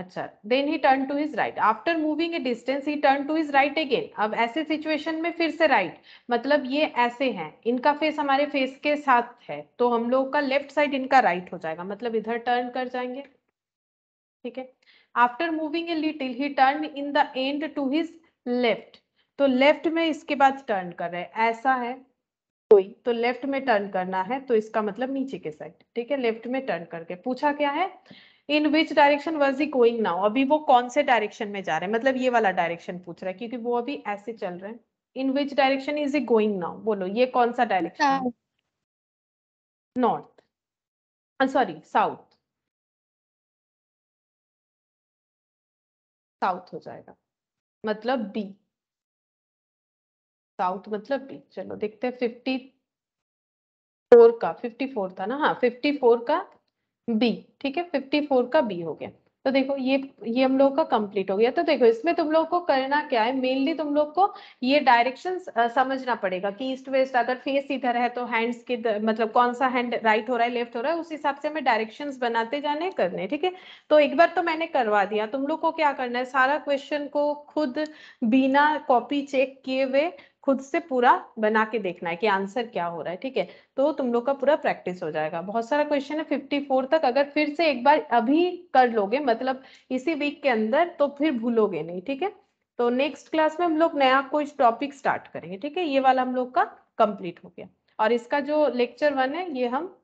अच्छा then he turn to his right after moving a distance he turn to his right again अब ऐसे सिचुएशन में फिर से राइट right. मतलब ये ऐसे हैं इनका फेस हमारे फेस के साथ है तो हम लोग का लेफ्ट साइड इनका राइट right हो जाएगा मतलब इधर टर्न कर जाएंगे ठीक है after moving a little he turn in the end to his left तो लेफ्ट में इसके बाद टर्न कर रहे ऐसा है कोई तो लेफ्ट में टर्न करना है तो इसका मतलब नीचे के साइड ठीक है लेफ्ट में टर्न करके पूछा क्या है in which direction was he going now अभी वो कौन से डायरेक्शन में जा रहे हैं मतलब ये वाला डायरेक्शन पूछ रहा है क्योंकि वो अभी ऐसे चल रहे हैं in which direction is he going now बोलो ये कौन सा direction north sorry south south हो जाएगा मतलब बी साउथ मतलब बी चलो देखते हैं फिफ्टी फोर का फिफ्टी फोर था ना हाँ फिफ्टी फोर का बी ठीक है 54 का बी हो गया तो देखो ये ये हम लोग का कंप्लीट हो गया तो देखो इसमें तुम लोग को करना क्या है मेनली तुम लोग को ये डायरेक्शन समझना पड़ेगा कि ईस्ट वेस्ट अगर फेस इधर है तो हैंड्स के मतलब कौन सा हैंड राइट हो रहा है लेफ्ट हो रहा है उस हिसाब से हमें डायरेक्शन बनाते जाने करने ठीक है तो एक बार तो मैंने करवा दिया तुम लोग को क्या करना है सारा क्वेश्चन को खुद बिना कॉपी चेक किए हुए खुद से पूरा बना के देखना है कि आंसर क्या हो रहा है ठीक है तो तुम लोग का पूरा प्रैक्टिस हो जाएगा बहुत सारा क्वेश्चन है 54 तक अगर फिर से एक बार अभी कर लोगे मतलब इसी वीक के अंदर तो फिर भूलोगे नहीं ठीक है तो नेक्स्ट क्लास में हम लोग नया कोई टॉपिक स्टार्ट करेंगे ठीक है ये वाला हम लोग का कंप्लीट हो गया और इसका जो लेक्चर वन है ये हम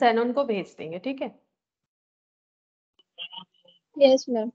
सैनोन को भेज देंगे ठीक है यस मैम